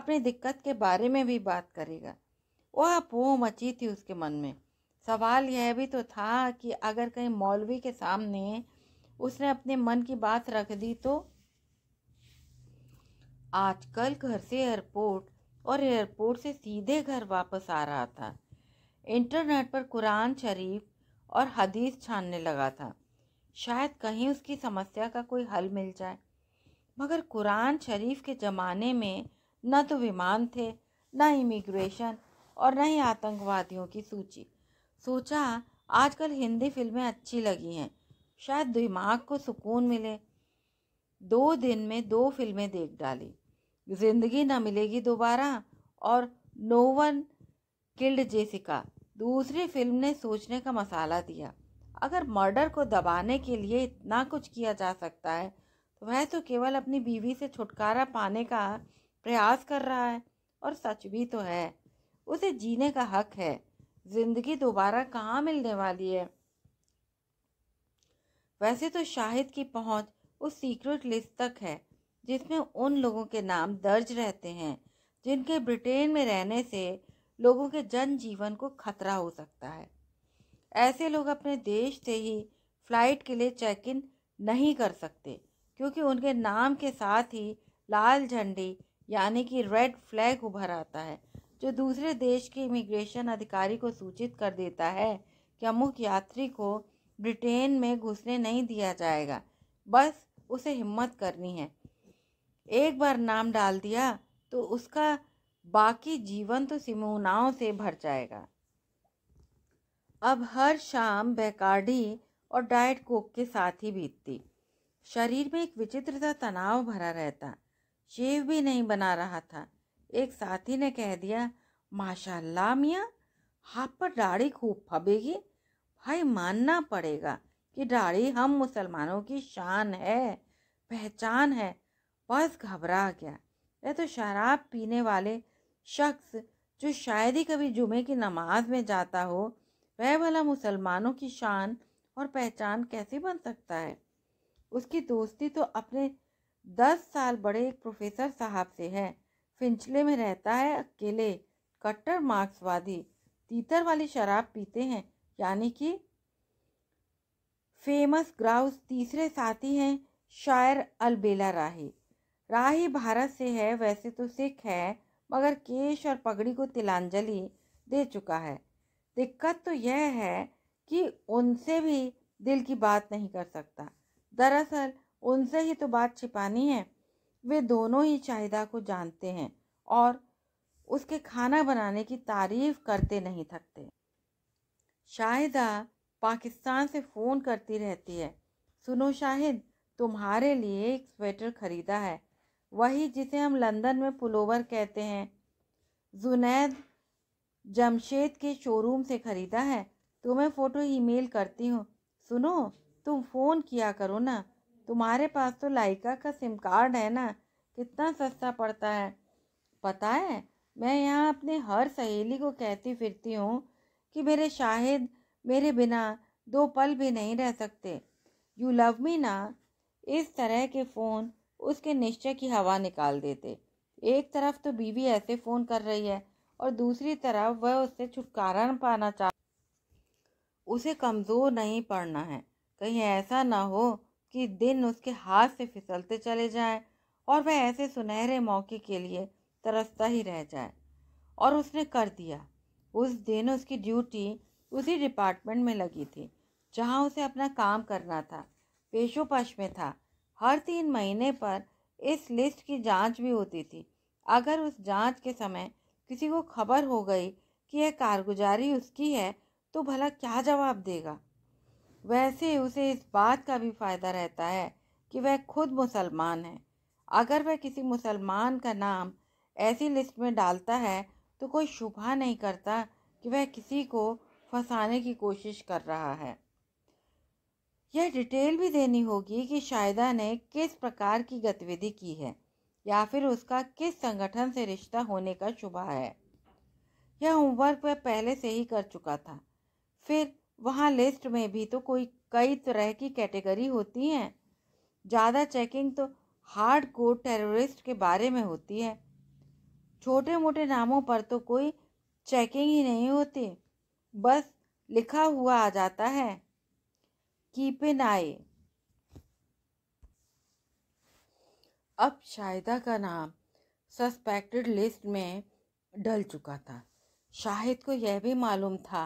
अपनी दिक्कत के बारे में भी बात करेगा वह अपोह मची थी उसके मन में सवाल यह भी तो था कि अगर कहीं मौलवी के सामने उसने अपने मन की बात रख दी तो आजकल घर से एयरपोर्ट और एयरपोर्ट से सीधे घर वापस आ रहा था इंटरनेट पर कुरान शरीफ और हदीस छानने लगा था शायद कहीं उसकी समस्या का कोई हल मिल जाए मगर कुरान शरीफ के ज़माने में न तो विमान थे न इमिग्रेशन और न ही आतंकवादियों की सूची सोचा आजकल हिंदी फिल्में अच्छी लगी हैं शायद दिमाग को सुकून मिले दो दिन में दो फिल्में देख डाली जिंदगी ना मिलेगी दोबारा और नो वन किल्ड जेसिका दूसरी फिल्म ने सोचने का मसाला दिया अगर मर्डर को दबाने के लिए इतना कुछ किया जा सकता है तो वह तो केवल अपनी बीवी से छुटकारा पाने का प्रयास कर रहा है और सच भी तो है उसे जीने का हक है जिंदगी दोबारा कहाँ मिलने वाली है वैसे तो शाहिद की पहुंच उस सीक्रेट लिस्ट तक है जिसमें उन लोगों के नाम दर्ज रहते हैं जिनके ब्रिटेन में रहने से लोगों के जनजीवन को खतरा हो सकता है ऐसे लोग अपने देश से ही फ्लाइट के लिए चेक इन नहीं कर सकते क्योंकि उनके नाम के साथ ही लाल झंडी यानी कि रेड फ्लैग उभर आता है जो दूसरे देश के इमिग्रेशन अधिकारी को सूचित कर देता है कि अमुक यात्री को ब्रिटेन में घुसने नहीं दिया जाएगा बस उसे हिम्मत करनी है एक बार नाम डाल दिया तो उसका बाकी जीवन तो सिमोनाओं से भर जाएगा अब हर शाम बेकार्डी और डाइट कोक के साथ ही बीतती शरीर में एक विचित्र सा तनाव भरा रहता शेव भी नहीं बना रहा था एक साथी ने कह दिया माशाल्लाह मियाँ हाथ पर दाढ़ी खूब फबेगी भाई मानना पड़ेगा कि दाढ़ी हम मुसलमानों की शान है पहचान है बहुत घबरा गया वह तो शराब पीने वाले शख्स जो शायद ही कभी जुमे की नमाज में जाता हो वह भला मुसलमानों की शान और पहचान कैसे बन सकता है उसकी दोस्ती तो अपने दस साल बड़े एक प्रोफेसर साहब से है फिंचले में रहता है अकेले कट्टर मार्क्सवादी तीतर वाली शराब पीते हैं यानी कि फेमस ग्राउस तीसरे साथी हैं शायर अलबेला राही राही भारत से है वैसे तो सिख है मगर केश और पगड़ी को तिलांजलि दे चुका है दिक्कत तो यह है कि उनसे भी दिल की बात नहीं कर सकता दरअसल उनसे ही तो बात छिपानी है वे दोनों ही चाहिदा को जानते हैं और उसके खाना बनाने की तारीफ करते नहीं थकते शाहिदा पाकिस्तान से फ़ोन करती रहती है सुनो शाहिद तुम्हारे लिए एक स्वेटर खरीदा है वही जिसे हम लंदन में पुलोवर कहते हैं जुनैद जमशेद के शोरूम से ख़रीदा है तुम्हें फ़ोटो ईमेल करती हूँ सुनो तुम फ़ोन किया करो ना तुम्हारे पास तो लाइका का सिम कार्ड है ना कितना सस्ता पड़ता है पता है मैं यहाँ अपने हर सहेली को कहती फिरती हूँ कि मेरे शाहिद मेरे बिना दो पल भी नहीं रह सकते यू लव मी ना इस तरह के फ़ोन उसके निश्चय की हवा निकाल देते एक तरफ तो बीवी ऐसे फ़ोन कर रही है और दूसरी तरफ वह उससे छुटकारा पाना चाह उसे कमज़ोर नहीं पड़ना है कहीं ऐसा ना हो कि दिन उसके हाथ से फिसलते चले जाएं और वह ऐसे सुनहरे मौके के लिए तरसता ही रह जाए और उसने कर दिया उस दिन उसकी ड्यूटी उसी डिपार्टमेंट में लगी थी जहाँ उसे अपना काम करना था पेशोपश में था हर तीन महीने पर इस लिस्ट की जांच भी होती थी अगर उस जांच के समय किसी को खबर हो गई कि यह कारगुजारी उसकी है तो भला क्या जवाब देगा वैसे उसे इस बात का भी फ़ायदा रहता है कि वह खुद मुसलमान है अगर वह किसी मुसलमान का नाम ऐसी लिस्ट में डालता है तो कोई शुभा नहीं करता कि वह किसी को फंसाने की कोशिश कर रहा है यह डिटेल भी देनी होगी कि शायदा ने किस प्रकार की गतिविधि की है या फिर उसका किस संगठन से रिश्ता होने का शुभा है यह होमवर्क वह पहले से ही कर चुका था फिर वहाँ लिस्ट में भी तो कोई कई तरह की कैटेगरी होती हैं ज़्यादा चेकिंग तो हार्ड कोर टेररिस्ट के बारे में होती है छोटे मोटे नामों पर तो कोई चेकिंग ही नहीं होती बस लिखा हुआ आ जाता है कीप एन आई अब शाहिदा का नाम सस्पेक्टेड लिस्ट में डल चुका था शाहिद को यह भी मालूम था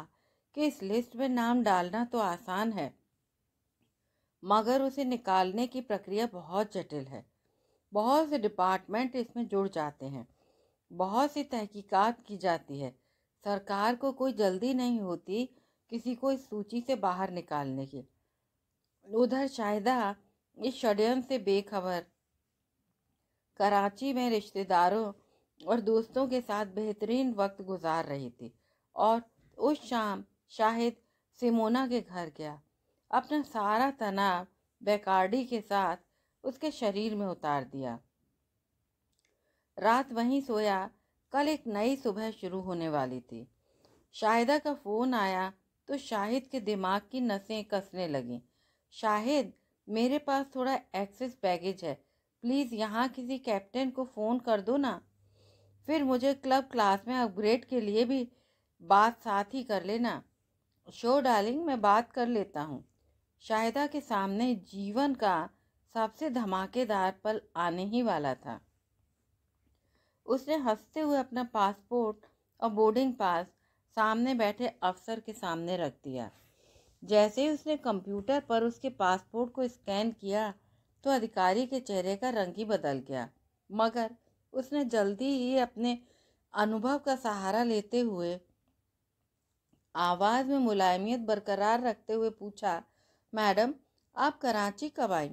कि इस लिस्ट में नाम डालना तो आसान है मगर उसे निकालने की प्रक्रिया बहुत जटिल है बहुत से डिपार्टमेंट इसमें जुड़ जाते हैं बहुत सी तहकीकात की जाती है सरकार को कोई जल्दी नहीं होती किसी को इस सूची से बाहर निकालने की उधर शाहिदा इस षडयंत्र से बेखबर कराची में रिश्तेदारों और दोस्तों के साथ बेहतरीन वक्त गुजार रही थी और उस शाम शाहिद सिमोना के घर गया अपना सारा तनाव बेकार्डी के साथ उसके शरीर में उतार दिया रात वहीं सोया कल एक नई सुबह शुरू होने वाली थी शाहिदा का फ़ोन आया तो शाहिद के दिमाग की नसें कसने लगीं शाहिद मेरे पास थोड़ा एक्सेस बैगेज है प्लीज़ यहाँ किसी कैप्टन को फ़ोन कर दो ना फिर मुझे क्लब क्लास में अपग्रेड के लिए भी बात साथ ही कर लेना शो डार्लिंग मैं बात कर लेता हूँ शाहिदा के सामने जीवन का सबसे धमाकेदार पल आने ही वाला था उसने हंसते हुए अपना पासपोर्ट और बोर्डिंग पास सामने बैठे अफसर के सामने रख दिया जैसे ही उसने कंप्यूटर पर उसके पासपोर्ट को स्कैन किया तो अधिकारी के चेहरे का रंग ही बदल गया मगर उसने जल्दी ही अपने अनुभव का सहारा लेते हुए आवाज़ में मुलायमियत बरकरार रखते हुए पूछा मैडम आप कराची कब आई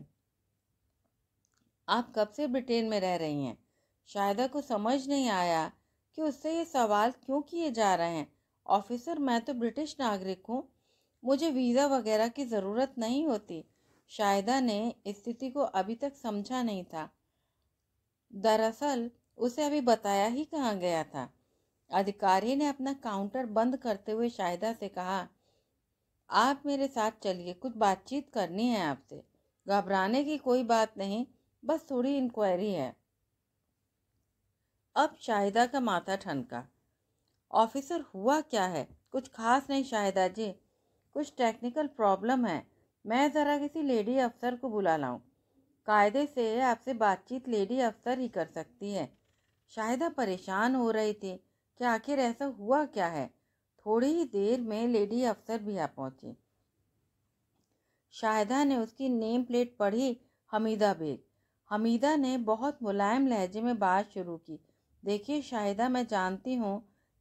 आप कब से ब्रिटेन में रह रही हैं शायदा को समझ नहीं आया कि उससे ये सवाल क्यों किए जा रहे हैं ऑफिसर मैं तो ब्रिटिश नागरिक हूँ मुझे वीज़ा वगैरह की ज़रूरत नहीं होती शाहिदा ने स्थिति को अभी तक समझा नहीं था दरअसल उसे अभी बताया ही कहाँ गया था अधिकारी ने अपना काउंटर बंद करते हुए शायदा से कहा आप मेरे साथ चलिए कुछ बातचीत करनी है आपसे घबराने की कोई बात नहीं बस थोड़ी इंक्वायरी है अब शाहिदा का माथा ठनका ऑफिसर हुआ क्या है कुछ खास नहीं शाहिदा जी कुछ टेक्निकल प्रॉब्लम है मैं ज़रा किसी लेडी अफसर को बुला लाऊं। कायदे से आपसे बातचीत लेडी अफसर ही कर सकती है शाहिदा परेशान हो रही थी कि आखिर ऐसा हुआ क्या है थोड़ी ही देर में लेडी अफसर भी आ पहुंची शाहिदा ने उसकी नेम प्लेट पढ़ी हमीदा बेग हमीदा ने बहुत मुलायम लहजे में बात शुरू की देखिए शाहिदा मैं जानती हूँ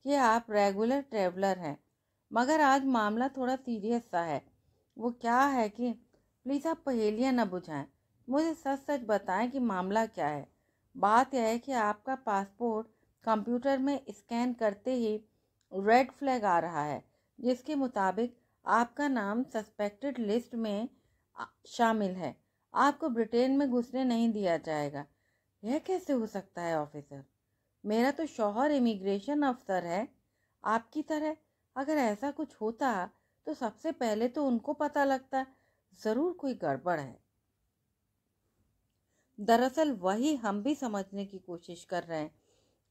कि आप रेगुलर ट्रेवलर हैं मगर आज मामला थोड़ा सीरियस सा है वो क्या है कि प्लीज़ आप पहेलियाँ ना बुझाएं मुझे सच सच बताएं कि मामला क्या है बात यह है कि आपका पासपोर्ट कंप्यूटर में स्कैन करते ही रेड फ्लैग आ रहा है जिसके मुताबिक आपका नाम सस्पेक्टेड लिस्ट में शामिल है आपको ब्रिटेन में घुसने नहीं दिया जाएगा यह कैसे हो सकता है ऑफिसर मेरा तो शौहर इमिग्रेशन अफसर है आपकी तरह अगर ऐसा कुछ होता तो सबसे पहले तो उनको पता लगता ज़रूर कोई गड़बड़ है दरअसल वही हम भी समझने की कोशिश कर रहे हैं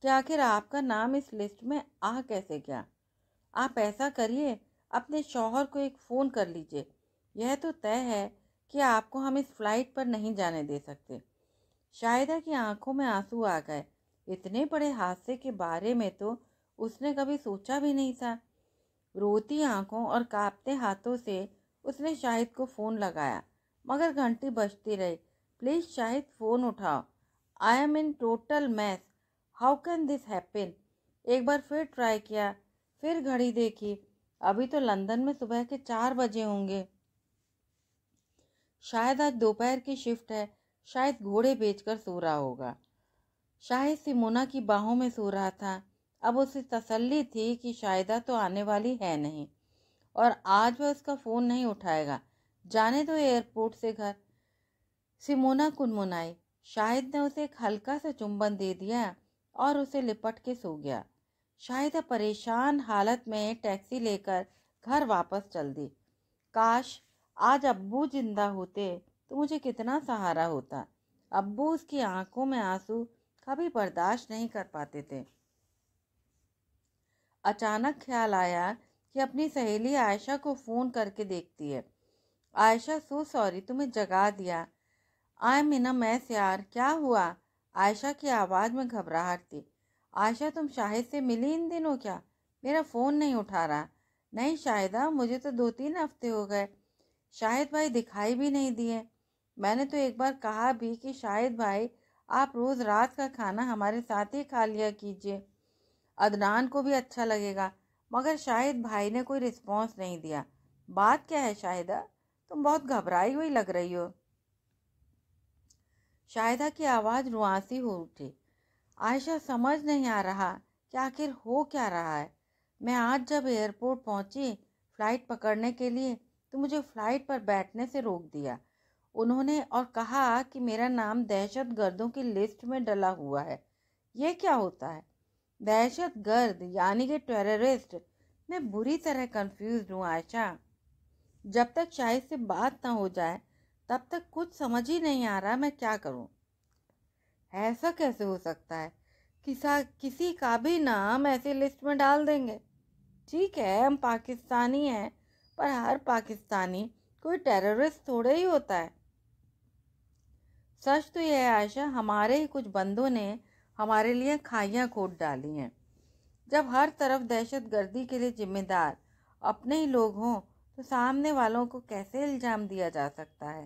कि आखिर आपका नाम इस लिस्ट में आ कैसे गया आप ऐसा करिए अपने शौहर को एक फ़ोन कर लीजिए यह तो तय है कि आपको हम इस फ्लाइट पर नहीं जाने दे सकते शायदा की आंखों में आंसू आ गए इतने बड़े हादसे के बारे में तो उसने कभी सोचा भी नहीं था रोती आंखों और कांपते हाथों से उसने शाहिद को फ़ोन लगाया मगर घंटी बजती रही प्लीज़ शाहिद फ़ोन उठाओ I am in total mess how can this happen एक बार फिर ट्राई किया फिर घड़ी देखी अभी तो लंदन में सुबह के चार बजे होंगे शायद आज दोपहर की शिफ्ट है शायद घोड़े बेचकर सो रहा होगा शाहिद सिमोना की बाहों में सो रहा था अब उसे तसल्ली थी कि शायदा तो आने वाली है नहीं और आज वह उसका फ़ोन नहीं उठाएगा जाने दो एयरपोर्ट से घर सिमोना कुनमुनाई शाहिद ने उसे एक हल्का सा चुंबन दे दिया और उसे लिपट के सो गया शायद परेशान हालत में टैक्सी लेकर घर वापस चल दी काश आज अब्बू जिंदा होते तो मुझे कितना सहारा होता अब्बू उसकी आंखों में आंसू कभी बर्दाश्त नहीं कर पाते थे अचानक ख्याल आया कि अपनी सहेली आयशा को फ़ोन करके देखती है आयशा सो सॉरी तुम्हें जगा दिया आई एम इन अ मैस यार क्या हुआ आयशा की आवाज़ में घबराहट थी आयशा तुम शाहिद से मिली इन दिनों क्या मेरा फ़ोन नहीं उठा रहा नहीं शाहिदा मुझे तो दो तीन हफ्ते हो गए शाहिद भाई दिखाई भी नहीं दिए मैंने तो एक बार कहा भी कि शाहिद भाई आप रोज़ रात का खाना हमारे साथ ही खा लिया कीजिए अदनान को भी अच्छा लगेगा मगर शाहिद भाई ने कोई रिस्पॉन्स नहीं दिया बात क्या है शाहिदा तुम बहुत घबराई हुई लग रही हो शाहिदा की आवाज़ रुआसी हो उठी आयशा समझ नहीं आ रहा कि आखिर हो क्या रहा है मैं आज जब एयरपोर्ट पहुंची फ़्लाइट पकड़ने के लिए तो मुझे फ़्लाइट पर बैठने से रोक दिया उन्होंने और कहा कि मेरा नाम दहशत गर्दों की लिस्ट में डला हुआ है यह क्या होता है दहशत गर्द यानी कि टेररिस्ट मैं बुरी तरह कंफ्यूज हूँ आयशा जब तक शाहिद से बात ना हो जाए तब तक कुछ समझ ही नहीं आ रहा मैं क्या करूँ ऐसा कैसे हो सकता है किसा किसी का भी नाम ऐसे लिस्ट में डाल देंगे ठीक है हम पाकिस्तानी हैं पर हर पाकिस्तानी कोई टेररिस्ट थोड़े ही होता है सच तो यह है आयशा हमारे ही कुछ बंदों ने हमारे लिए खाइयाँ खोद डाली हैं जब हर तरफ दहशत गर्दी के लिए जिम्मेदार अपने ही लोग हों तो सामने वालों को कैसे इल्ज़ाम दिया जा सकता है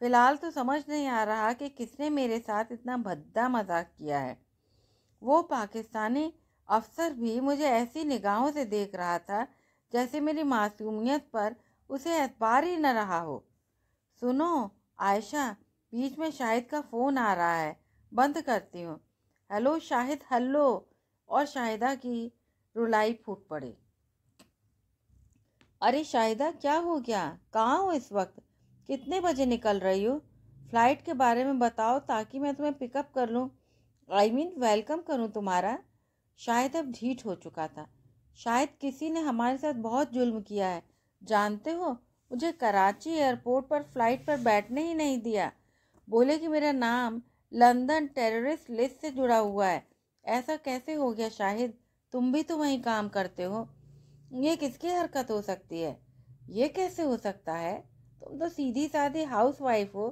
फिलहाल तो समझ नहीं आ रहा कि किसने मेरे साथ इतना भद्दा मजाक किया है वो पाकिस्तानी अफसर भी मुझे ऐसी निगाहों से देख रहा था जैसे मेरी मासूमियत पर उसे एतबार ही न रहा हो सुनो आयशा बीच में शाहिद का फ़ोन आ रहा है बंद करती हूँ हेलो शाहिद हल्लो और शाहिदा की रुलाई फूट पड़ी अरे शाहिदा क्या हो गया कहाँ हो इस वक्त कितने बजे निकल रही हो फ्लाइट के बारे में बताओ ताकि मैं तुम्हें पिकअप कर लूँ आई मीन वेलकम करूँ तुम्हारा शायद अब ढीठ हो चुका था शायद किसी ने हमारे साथ बहुत जुल्म किया है जानते हो मुझे कराची एयरपोर्ट पर फ्लाइट पर बैठने ही नहीं दिया बोले कि मेरा नाम लंदन टेररिस्ट लिस्ट से जुड़ा हुआ है ऐसा कैसे हो गया शाहिद तुम भी तो वहीं काम करते हो ये किसकी हरकत हो सकती है ये कैसे हो सकता है तुम तो सीधी साधी हाउस वाइफ हो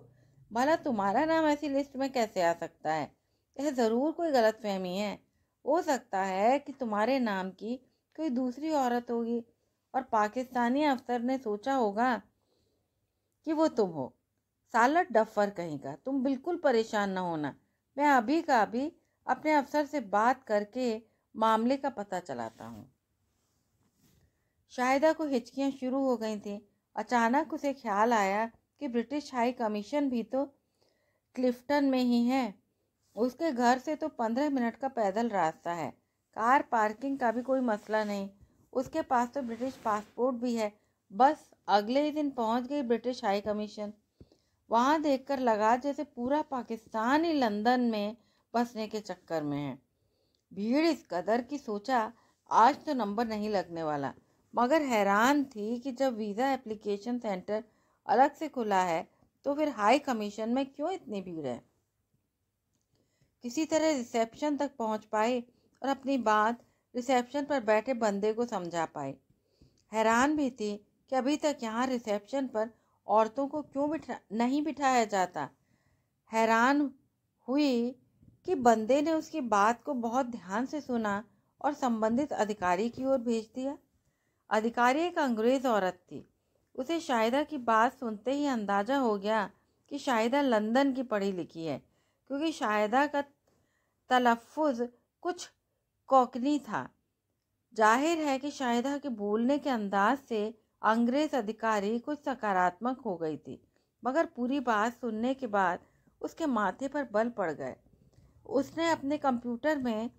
भला तुम्हारा नाम ऐसी लिस्ट में कैसे आ सकता है यह ज़रूर कोई गलत फहमी है हो सकता है कि तुम्हारे नाम की कोई दूसरी औरत होगी और पाकिस्तानी अफसर ने सोचा होगा कि वो तुम हो सालट डफर कहेगा तुम बिल्कुल परेशान न होना मैं अभी का अभी अपने अफसर से बात करके मामले का पता चलाता हूँ शाहिदा को हिचकियाँ शुरू हो गई थी अचानक उसे ख्याल आया कि ब्रिटिश हाई कमीशन भी तो क्लिफ्टन में ही है उसके घर से तो पंद्रह मिनट का पैदल रास्ता है कार पार्किंग का भी कोई मसला नहीं उसके पास तो ब्रिटिश पासपोर्ट भी है बस अगले ही दिन पहुंच गई ब्रिटिश हाई कमीशन वहाँ देखकर लगा जैसे पूरा पाकिस्तान ही लंदन में बसने के चक्कर में है भीड़ इस कदर की सोचा आज तो नंबर नहीं लगने वाला मगर हैरान थी कि जब वीज़ा एप्लीकेशन सेंटर अलग से खुला है तो फिर हाई कमीशन में क्यों इतनी भीड़ है किसी तरह रिसेप्शन तक पहुंच पाए और अपनी बात रिसेप्शन पर बैठे बंदे को समझा पाए हैरान भी थी कि अभी तक यहाँ रिसेप्शन पर औरतों को क्यों बिठा नहीं बिठाया जाता हैरान हुई कि बंदे ने उसकी बात को बहुत ध्यान से सुना और संबंधित अधिकारी की ओर भेज दिया अधिकारी एक अंग्रेज़ औरत थी उसे शाहिदा की बात सुनते ही अंदाज़ा हो गया कि शाहिदा लंदन की पढ़ी लिखी है क्योंकि शाहिदा का तलफ़ कुछ कोकनी था जाहिर है कि शाहिदा के बोलने के अंदाज से अंग्रेज अधिकारी कुछ सकारात्मक हो गई थी मगर पूरी बात सुनने के बाद उसके माथे पर बल पड़ गए उसने अपने कंप्यूटर में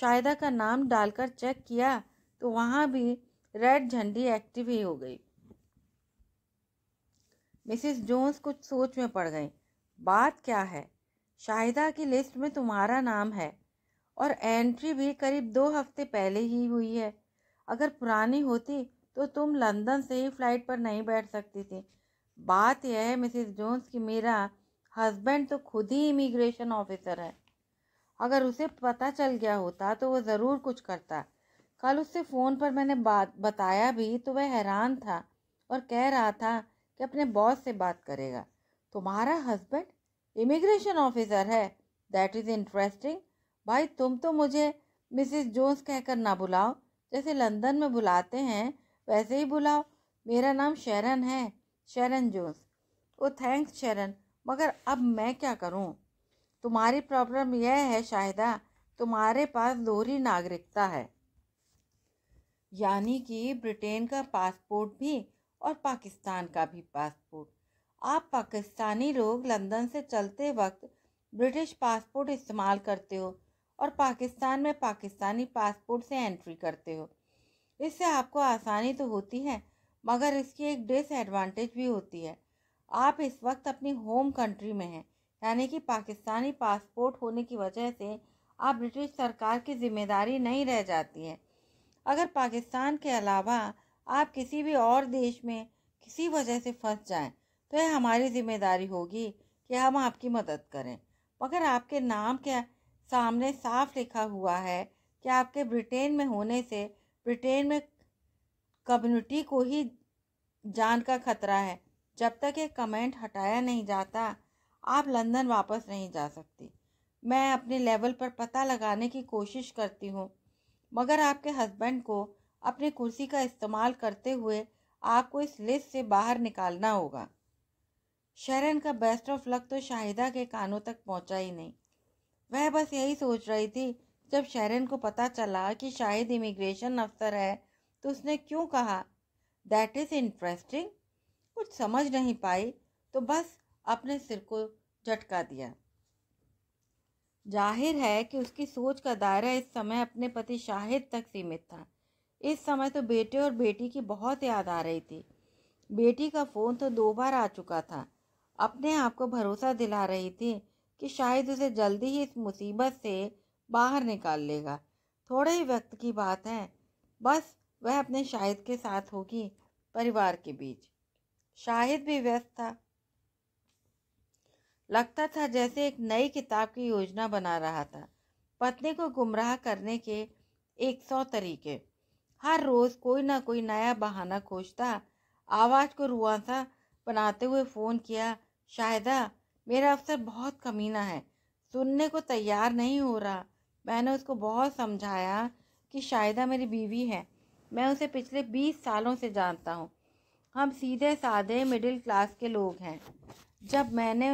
शायदा का नाम डालकर चेक किया तो वहाँ भी रेड झंडी एक्टिव ही हो गई मिसिस जोन्स कुछ सोच में पड़ गई बात क्या है शाहिदा की लिस्ट में तुम्हारा नाम है और एंट्री भी करीब दो हफ्ते पहले ही हुई है अगर पुरानी होती तो तुम लंदन से ही फ्लाइट पर नहीं बैठ सकती थी बात यह है मिसिस जोन्स कि मेरा हस्बैंड तो खुद ही इमिग्रेशन ऑफिसर है अगर उसे पता चल गया होता तो वह ज़रूर कुछ करता कल उससे फ़ोन पर मैंने बात बताया भी तो वह हैरान था और कह रहा था कि अपने बॉस से बात करेगा तुम्हारा हस्बैंड इमिग्रेशन ऑफिसर है दैट इज़ इंटरेस्टिंग भाई तुम तो मुझे मिसिस जोन्स कहकर ना बुलाओ जैसे लंदन में बुलाते हैं वैसे ही बुलाओ मेरा नाम शरण है शरण जोस ओ थैंक्स शरण मगर अब मैं क्या करूँ तुम्हारी प्रॉब्लम यह है शाहिदा तुम्हारे पास दोहरी नागरिकता है यानी कि ब्रिटेन का पासपोर्ट भी और पाकिस्तान का भी पासपोर्ट आप पाकिस्तानी लोग लंदन से चलते वक्त ब्रिटिश पासपोर्ट इस्तेमाल करते हो और पाकिस्तान में पाकिस्तानी पासपोर्ट से एंट्री करते हो इससे आपको आसानी तो होती है मगर इसकी एक डिसएडवांटेज भी होती है आप इस वक्त अपनी होम कंट्री में हैं यानी कि पाकिस्तानी पासपोर्ट होने की वजह से आप ब्रिटिश सरकार की जिम्मेदारी नहीं रह जाती है अगर पाकिस्तान के अलावा आप किसी भी और देश में किसी वजह से फंस जाएं तो यह हमारी जिम्मेदारी होगी कि हम आपकी मदद करें मगर आपके नाम के सामने साफ लिखा हुआ है कि आपके ब्रिटेन में होने से ब्रिटेन में कम्युनिटी को ही जान का खतरा है जब तक ये कमेंट हटाया नहीं जाता आप लंदन वापस नहीं जा सकती मैं अपने लेवल पर पता लगाने की कोशिश करती हूँ मगर आपके हस्बैंड को अपनी कुर्सी का इस्तेमाल करते हुए आपको इस लिस्ट से बाहर निकालना होगा शरण का बेस्ट ऑफ लक तो शाहिदा के कानों तक पहुंचा ही नहीं वह बस यही सोच रही थी जब शहरन को पता चला कि शाहिद इमिग्रेशन अफसर है तो उसने क्यों कहा दैट इज़ इंटरेस्टिंग कुछ समझ नहीं पाई तो बस अपने सिर को झटका दिया जाहिर है कि उसकी सोच का दायरा इस समय अपने पति शाहिद तक सीमित था इस समय तो बेटे और बेटी की बहुत याद आ रही थी बेटी का फ़ोन तो दो बार आ चुका था अपने आप को भरोसा दिला रही थी कि शायद उसे जल्दी ही इस मुसीबत से बाहर निकाल लेगा थोड़े ही वक्त की बात है बस वह अपने शाहिद के साथ होगी परिवार के बीच शाहिद भी व्यस्त था लगता था जैसे एक नई किताब की योजना बना रहा था पत्नी को गुमराह करने के एक सौ तरीके हर रोज़ कोई ना कोई नया बहाना खोजता आवाज़ को रुआसा बनाते हुए फ़ोन किया शाहिदा मेरा अफसर बहुत कमीना है सुनने को तैयार नहीं हो रहा मैंने उसको बहुत समझाया कि शायदा मेरी बीवी है मैं उसे पिछले बीस सालों से जानता हूँ हम सीधे साधे मिडिल क्लास के लोग हैं जब मैंने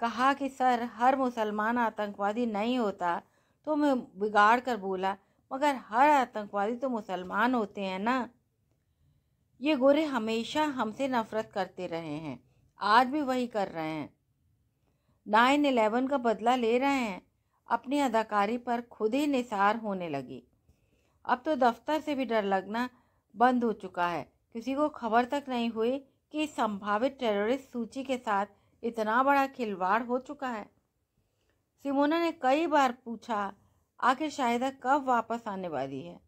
कहा कि सर हर मुसलमान आतंकवादी नहीं होता तो मैं बिगाड़ कर बोला मगर हर आतंकवादी तो मुसलमान होते हैं ना ये गोरे हमेशा हमसे नफरत करते रहे हैं आज भी वही कर रहे हैं नाइन एलेवन का बदला ले रहे हैं अपनी अदाकारी पर खुद ही निसार होने लगी अब तो दफ्तर से भी डर लगना बंद हो चुका है किसी को खबर तक नहीं हुई कि संभावित टेररिस्ट सूची के साथ इतना बड़ा खिलवाड़ हो चुका है सिमोना ने कई बार पूछा आखिर शायद कब वापस आने वाली है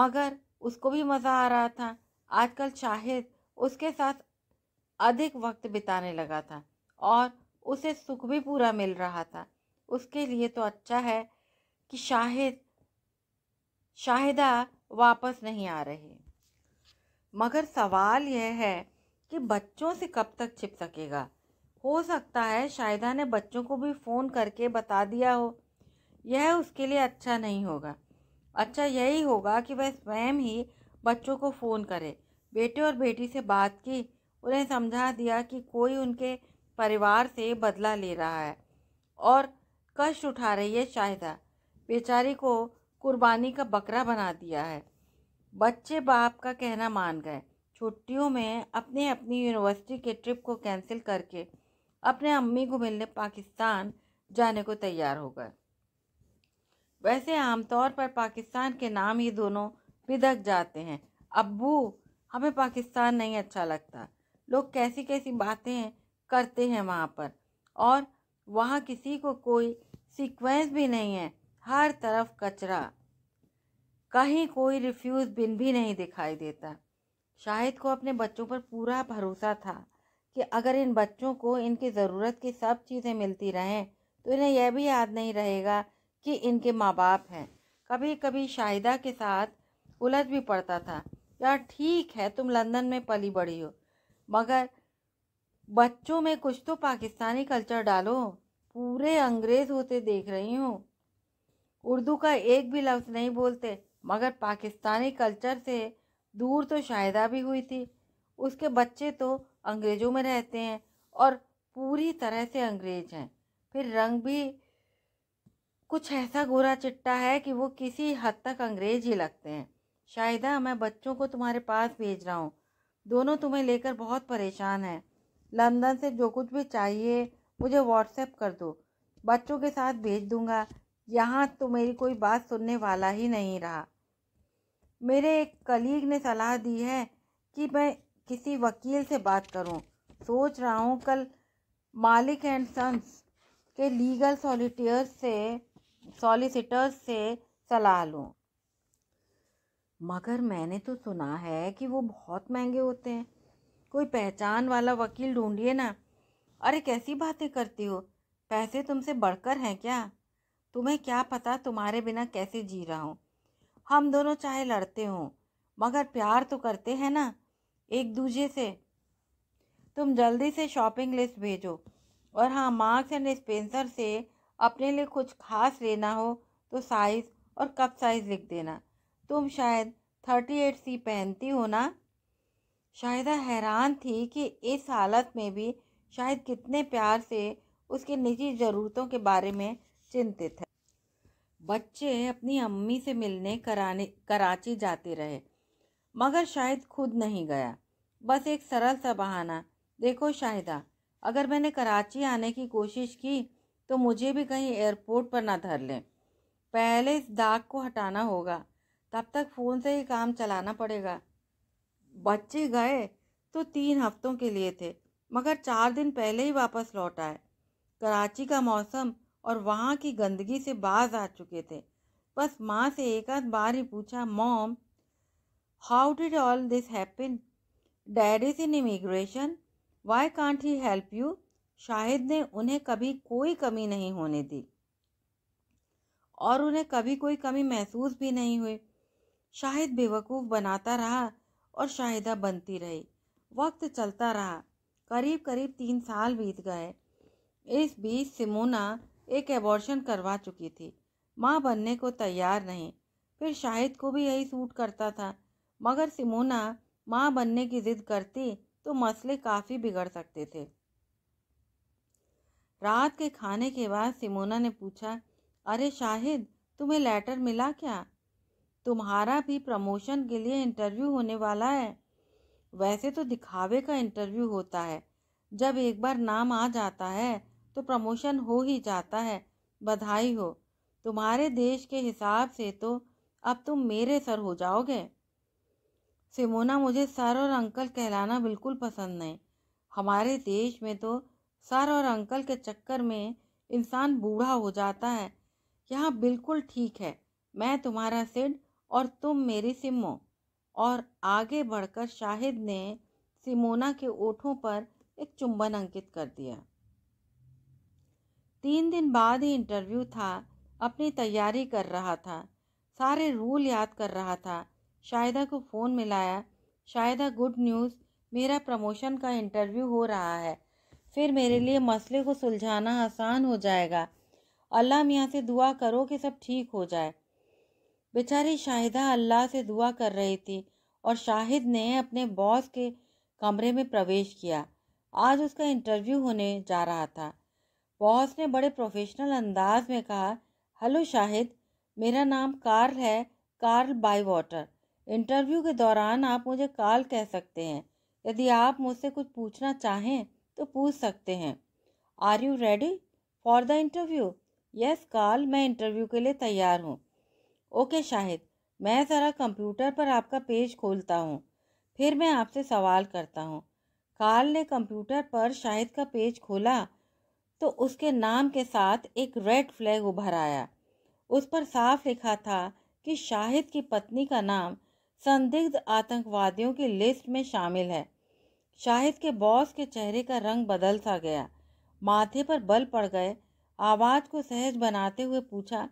मगर उसको भी मज़ा आ रहा था आजकल शाहिद उसके साथ अधिक वक्त बिताने लगा था और उसे सुख भी पूरा मिल रहा था उसके लिए तो अच्छा है कि शाहिद शाहिदा वापस नहीं आ रही मगर सवाल यह है कि बच्चों से कब तक छिप सकेगा हो सकता है शाहिदा ने बच्चों को भी फ़ोन करके बता दिया हो यह उसके लिए अच्छा नहीं होगा अच्छा यही होगा कि वह स्वयं ही बच्चों को फ़ोन करे बेटे और बेटी से बात की उन्हें समझा दिया कि कोई उनके परिवार से बदला ले रहा है और कष्ट उठा रही है शाहिदा बेचारी को कुर्बानी का बकरा बना दिया है बच्चे बाप का कहना मान गए छुट्टियों में अपने अपनी यूनिवर्सिटी के ट्रिप को कैंसिल करके अपने अम्मी को मिलने पाकिस्तान जाने को तैयार हो गए वैसे आमतौर पर पाकिस्तान के नाम ही दोनों भिदक जाते हैं अब्बू हमें पाकिस्तान नहीं अच्छा लगता लोग कैसी कैसी बातें करते हैं वहाँ पर और वहाँ किसी को कोई सीक्वेंस भी नहीं है हर तरफ कचरा कहीं कोई रिफ्यूज़ बिन भी नहीं दिखाई देता शाहिद को अपने बच्चों पर पूरा भरोसा था कि अगर इन बच्चों को इनकी ज़रूरत की सब चीज़ें मिलती रहें तो इन्हें यह भी याद नहीं रहेगा कि इनके माँ बाप हैं कभी कभी शाहिदा के साथ उलझ भी पड़ता था यार ठीक है तुम लंदन में पली बड़ी हो मगर बच्चों में कुछ तो पाकिस्तानी कल्चर डालो पूरे अंग्रेज होते देख रही हूँ उर्दू का एक भी लफ्ज़ नहीं बोलते मगर पाकिस्तानी कल्चर से दूर तो शायदा भी हुई थी उसके बच्चे तो अंग्रेज़ों में रहते हैं और पूरी तरह से अंग्रेज हैं फिर रंग भी कुछ ऐसा गोरा चिट्टा है कि वो किसी हद तक अंग्रेज ही लगते हैं शाहिदा मैं बच्चों को तुम्हारे पास भेज रहा हूँ दोनों तुम्हें लेकर बहुत परेशान हैं लंदन से जो कुछ भी चाहिए मुझे व्हाट्सएप कर दो बच्चों के साथ भेज दूंगा यहाँ तो मेरी कोई बात सुनने वाला ही नहीं रहा मेरे एक कलीग ने सलाह दी है कि मैं किसी वकील से बात करूं सोच रहा हूं कल मालिक एंड सन्स के लीगल सॉलिटियर्स से सॉलिसिटर्स से सलाह लूं मगर मैंने तो सुना है कि वो बहुत महंगे होते हैं कोई पहचान वाला वकील ढूंढिए ना अरे कैसी बातें करती हो पैसे तुमसे बढ़कर हैं क्या तुम्हें क्या पता तुम्हारे बिना कैसे जी रहा हूँ हम दोनों चाहे लड़ते हों मगर प्यार तो करते हैं ना एक दूजे से तुम जल्दी से शॉपिंग लिस्ट भेजो और हाँ मार्क्स एंड स्पेंसर से अपने लिए कुछ खास लेना हो तो साइज़ और कप साइज़ लिख देना तुम शायद थर्टी एट सी पहनती हो ना शाहिदा हैरान थी कि इस हालत में भी शायद कितने प्यार से उसके निजी ज़रूरतों के बारे में चिंतित है बच्चे अपनी अम्मी से मिलने कराने कराची जाते रहे मगर शायद खुद नहीं गया बस एक सरल सा बहाना देखो शाहिदा अगर मैंने कराची आने की कोशिश की तो मुझे भी कहीं एयरपोर्ट पर ना धर लें पहले इस दाग को हटाना होगा तब तक फ़ोन से ही काम चलाना पड़ेगा बच्चे गए तो तीन हफ्तों के लिए थे मगर चार दिन पहले ही वापस लौट आए कराची का मौसम और वहाँ की गंदगी से बाज आ चुके थे बस माँ से एक आध बार ही पूछा mom how did all this happen dad is in immigration why can't he help you Shahid ने उन्हें कभी कोई कमी नहीं होने दी और उन्हें कभी कोई कमी महसूस भी नहीं हुई शाहिद बेवकूफ़ बनाता रहा और शाहिदा बनती रही वक्त चलता रहा करीब करीब तीन साल बीत गए इस बीच सिमोना एक एबॉर्शन करवा चुकी थी माँ बनने को तैयार नहीं फिर शाहिद को भी यही सूट करता था मगर सिमोना माँ बनने की जिद करती तो मसले काफ़ी बिगड़ सकते थे रात के खाने के बाद सिमोना ने पूछा अरे शाहिद तुम्हें लेटर मिला क्या तुम्हारा भी प्रमोशन के लिए इंटरव्यू होने वाला है वैसे तो दिखावे का इंटरव्यू होता है जब एक बार नाम आ जाता है तो प्रमोशन हो ही जाता है बधाई हो तुम्हारे देश के हिसाब से तो अब तुम मेरे सर हो जाओगे सिमोना मुझे सर और अंकल कहलाना बिल्कुल पसंद नहीं हमारे देश में तो सर और अंकल के चक्कर में इंसान बूढ़ा हो जाता है यहाँ बिल्कुल ठीक है मैं तुम्हारा सिड और तुम मेरी सिमो और आगे बढ़कर शाहिद ने सिमोना के ओठों पर एक चुंबन अंकित कर दिया तीन दिन बाद ही इंटरव्यू था अपनी तैयारी कर रहा था सारे रूल याद कर रहा था शाहिदा को फ़ोन मिलाया शाहिदा गुड न्यूज़ मेरा प्रमोशन का इंटरव्यू हो रहा है फिर मेरे लिए मसले को सुलझाना आसान हो जाएगा अल्लाह मियाँ से दुआ करो कि सब ठीक हो जाए बेचारी शाहिदा अल्लाह से दुआ कर रही थी और शाहिद ने अपने बॉस के कमरे में प्रवेश किया आज उसका इंटरव्यू होने जा रहा था बॉस ने बड़े प्रोफेशनल अंदाज में कहा हेलो शाहिद मेरा नाम कार्ल है कार्ल बाई वाटर इंटरव्यू के दौरान आप मुझे कार्ल कह सकते हैं यदि आप मुझसे कुछ पूछना चाहें तो पूछ सकते हैं are you ready for the interview yes Carl मैं इंटरव्यू के लिए तैयार हूँ ओके शाहिद मैं ज़रा कंप्यूटर पर आपका पेज खोलता हूँ फिर मैं आपसे सवाल करता हूँ कार्ल ने कंप्यूटर पर शाहिद का पेज खोला तो उसके नाम के साथ एक रेड फ्लैग उभर आया उस पर साफ लिखा था कि शाहिद की पत्नी का नाम संदिग्ध आतंकवादियों की लिस्ट में शामिल है शाहिद के बॉस के चेहरे का रंग बदल सा गया माथे पर बल पड़ गए आवाज़ को सहज बनाते हुए पूछा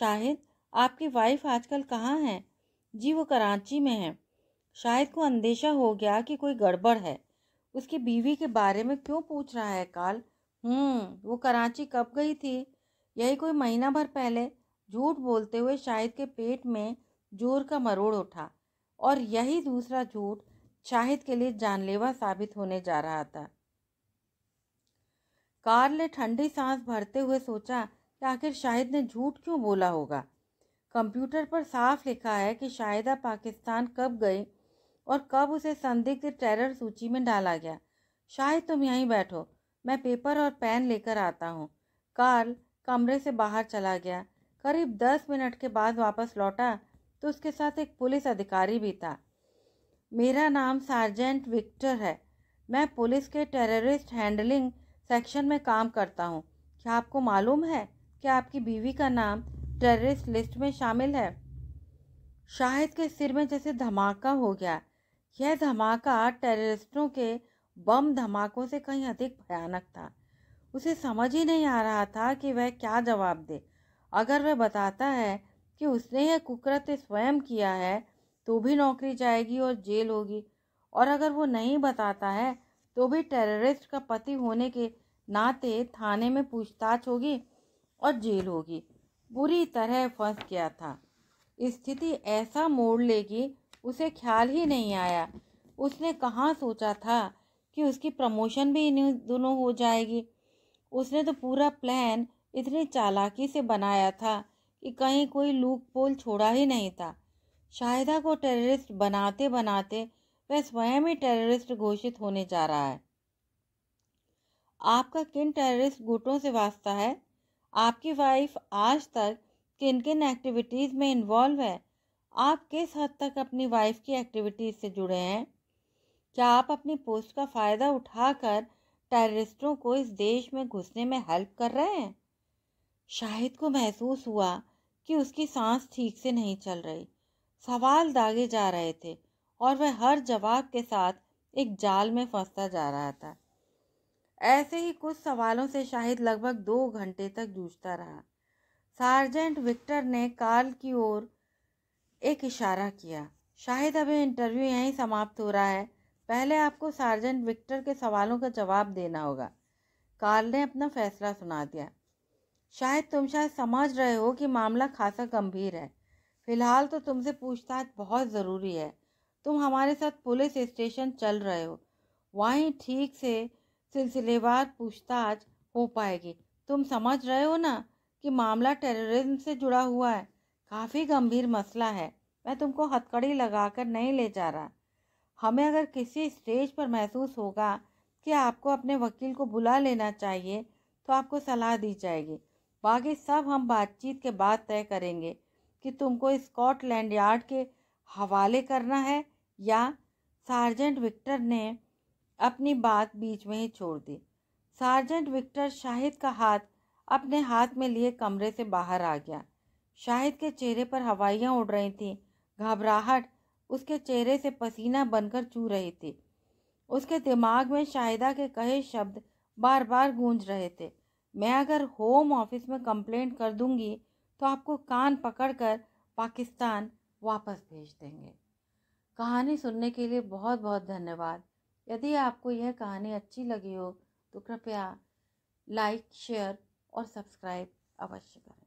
शाहिद आपकी वाइफ आजकल कहाँ हैं जी वो कराची में हैं शायद को अंदेशा हो गया कि कोई गड़बड़ है उसकी बीवी के बारे में क्यों पूछ रहा है काल हम्म वो कराची कब गई थी यही कोई महीना भर पहले झूठ बोलते हुए शाहिद के पेट में जोर का मरोड़ उठा और यही दूसरा झूठ शाहिद के लिए जानलेवा साबित होने जा रहा था कार ने ठंडी सांस भरते हुए सोचा कि आखिर शाहिद ने झूठ क्यों बोला होगा कंप्यूटर पर साफ लिखा है कि शाहिदा पाकिस्तान कब गई और कब उसे संदिग्ध टेरर सूची में डाला गया शायद तुम यहीं बैठो मैं पेपर और पेन लेकर आता हूँ कार्ल कमरे से बाहर चला गया करीब दस मिनट के बाद वापस लौटा तो उसके साथ एक पुलिस अधिकारी भी था मेरा नाम सार्जेंट विक्टर है मैं पुलिस के टेररिस्ट हैंडलिंग सेक्शन में काम करता हूँ क्या आपको मालूम है कि आपकी बीवी का नाम टेररिस्ट लिस्ट में शामिल है शाहिद के सिर में जैसे धमाका हो गया यह धमाका टेररिस्टों के बम धमाकों से कहीं अधिक भयानक था उसे समझ ही नहीं आ रहा था कि वह क्या जवाब दे अगर वह बताता है कि उसने यह कुकृत्य स्वयं किया है तो भी नौकरी जाएगी और जेल होगी और अगर वो नहीं बताता है तो भी टेररिस्ट का पति होने के नाते थाने में पूछताछ होगी और जेल होगी बुरी तरह फंस गया था स्थिति ऐसा मोड़ लेगी उसे ख्याल ही नहीं आया उसने कहाँ सोचा था कि उसकी प्रमोशन भी इन दोनों हो जाएगी उसने तो पूरा प्लान इतनी चालाकी से बनाया था कि कहीं कोई लूक पोल छोड़ा ही नहीं था शाहिदा को टेररिस्ट बनाते बनाते वह स्वयं ही टेररिस्ट घोषित होने जा रहा है आपका किन टेररिस्ट गुटों से वास्ता है आपकी वाइफ आज तक किन किन एक्टिविटीज़ में इन्वॉल्व है आप किस हद तक अपनी वाइफ की एक्टिविटीज़ से जुड़े हैं क्या आप अपनी पोस्ट का फ़ायदा उठाकर टेररिस्टों को इस देश में घुसने में हेल्प कर रहे हैं शाहिद को महसूस हुआ कि उसकी सांस ठीक से नहीं चल रही सवाल दागे जा रहे थे और वह हर जवाब के साथ एक जाल में फंसता जा रहा था ऐसे ही कुछ सवालों से शाहिद लगभग दो घंटे तक जूझता रहा सार्जेंट विक्टर ने कार्ल की ओर एक इशारा किया शाहिद अभी इंटरव्यू यहीं समाप्त हो रहा है पहले आपको सार्जेंट विक्टर के सवालों का जवाब देना होगा कार्ल ने अपना फैसला सुना दिया शायद तुम शायद समझ रहे हो कि मामला खासा गंभीर है फिलहाल तो तुमसे पूछताछ बहुत ज़रूरी है तुम हमारे साथ पुलिस स्टेशन चल रहे हो वहीं ठीक से सिलसिलेवार पूछताछ हो पाएगी तुम समझ रहे हो ना कि मामला टेररिज्म से जुड़ा हुआ है काफ़ी गंभीर मसला है मैं तुमको हथकड़ी लगाकर नहीं ले जा रहा हमें अगर किसी स्टेज पर महसूस होगा कि आपको अपने वकील को बुला लेना चाहिए तो आपको सलाह दी जाएगी बाकी सब हम बातचीत के बाद तय करेंगे कि तुमको स्कॉटलैंड यार्ड के हवाले करना है या सार्जेंट विक्टर ने अपनी बात बीच में ही छोड़ दी सार्जेंट विक्टर शाहिद का हाथ अपने हाथ में लिए कमरे से बाहर आ गया शाहिद के चेहरे पर हवाइयाँ उड़ रही थीं घबराहट उसके चेहरे से पसीना बनकर चू रही थी उसके दिमाग में शाहिदा के कहे शब्द बार बार गूंज रहे थे मैं अगर होम ऑफिस में कंप्लेंट कर दूंगी तो आपको कान पकड़कर पाकिस्तान वापस भेज देंगे कहानी सुनने के लिए बहुत बहुत धन्यवाद यदि आपको यह कहानी अच्छी लगी हो तो कृपया लाइक शेयर और सब्सक्राइब अवश्य करें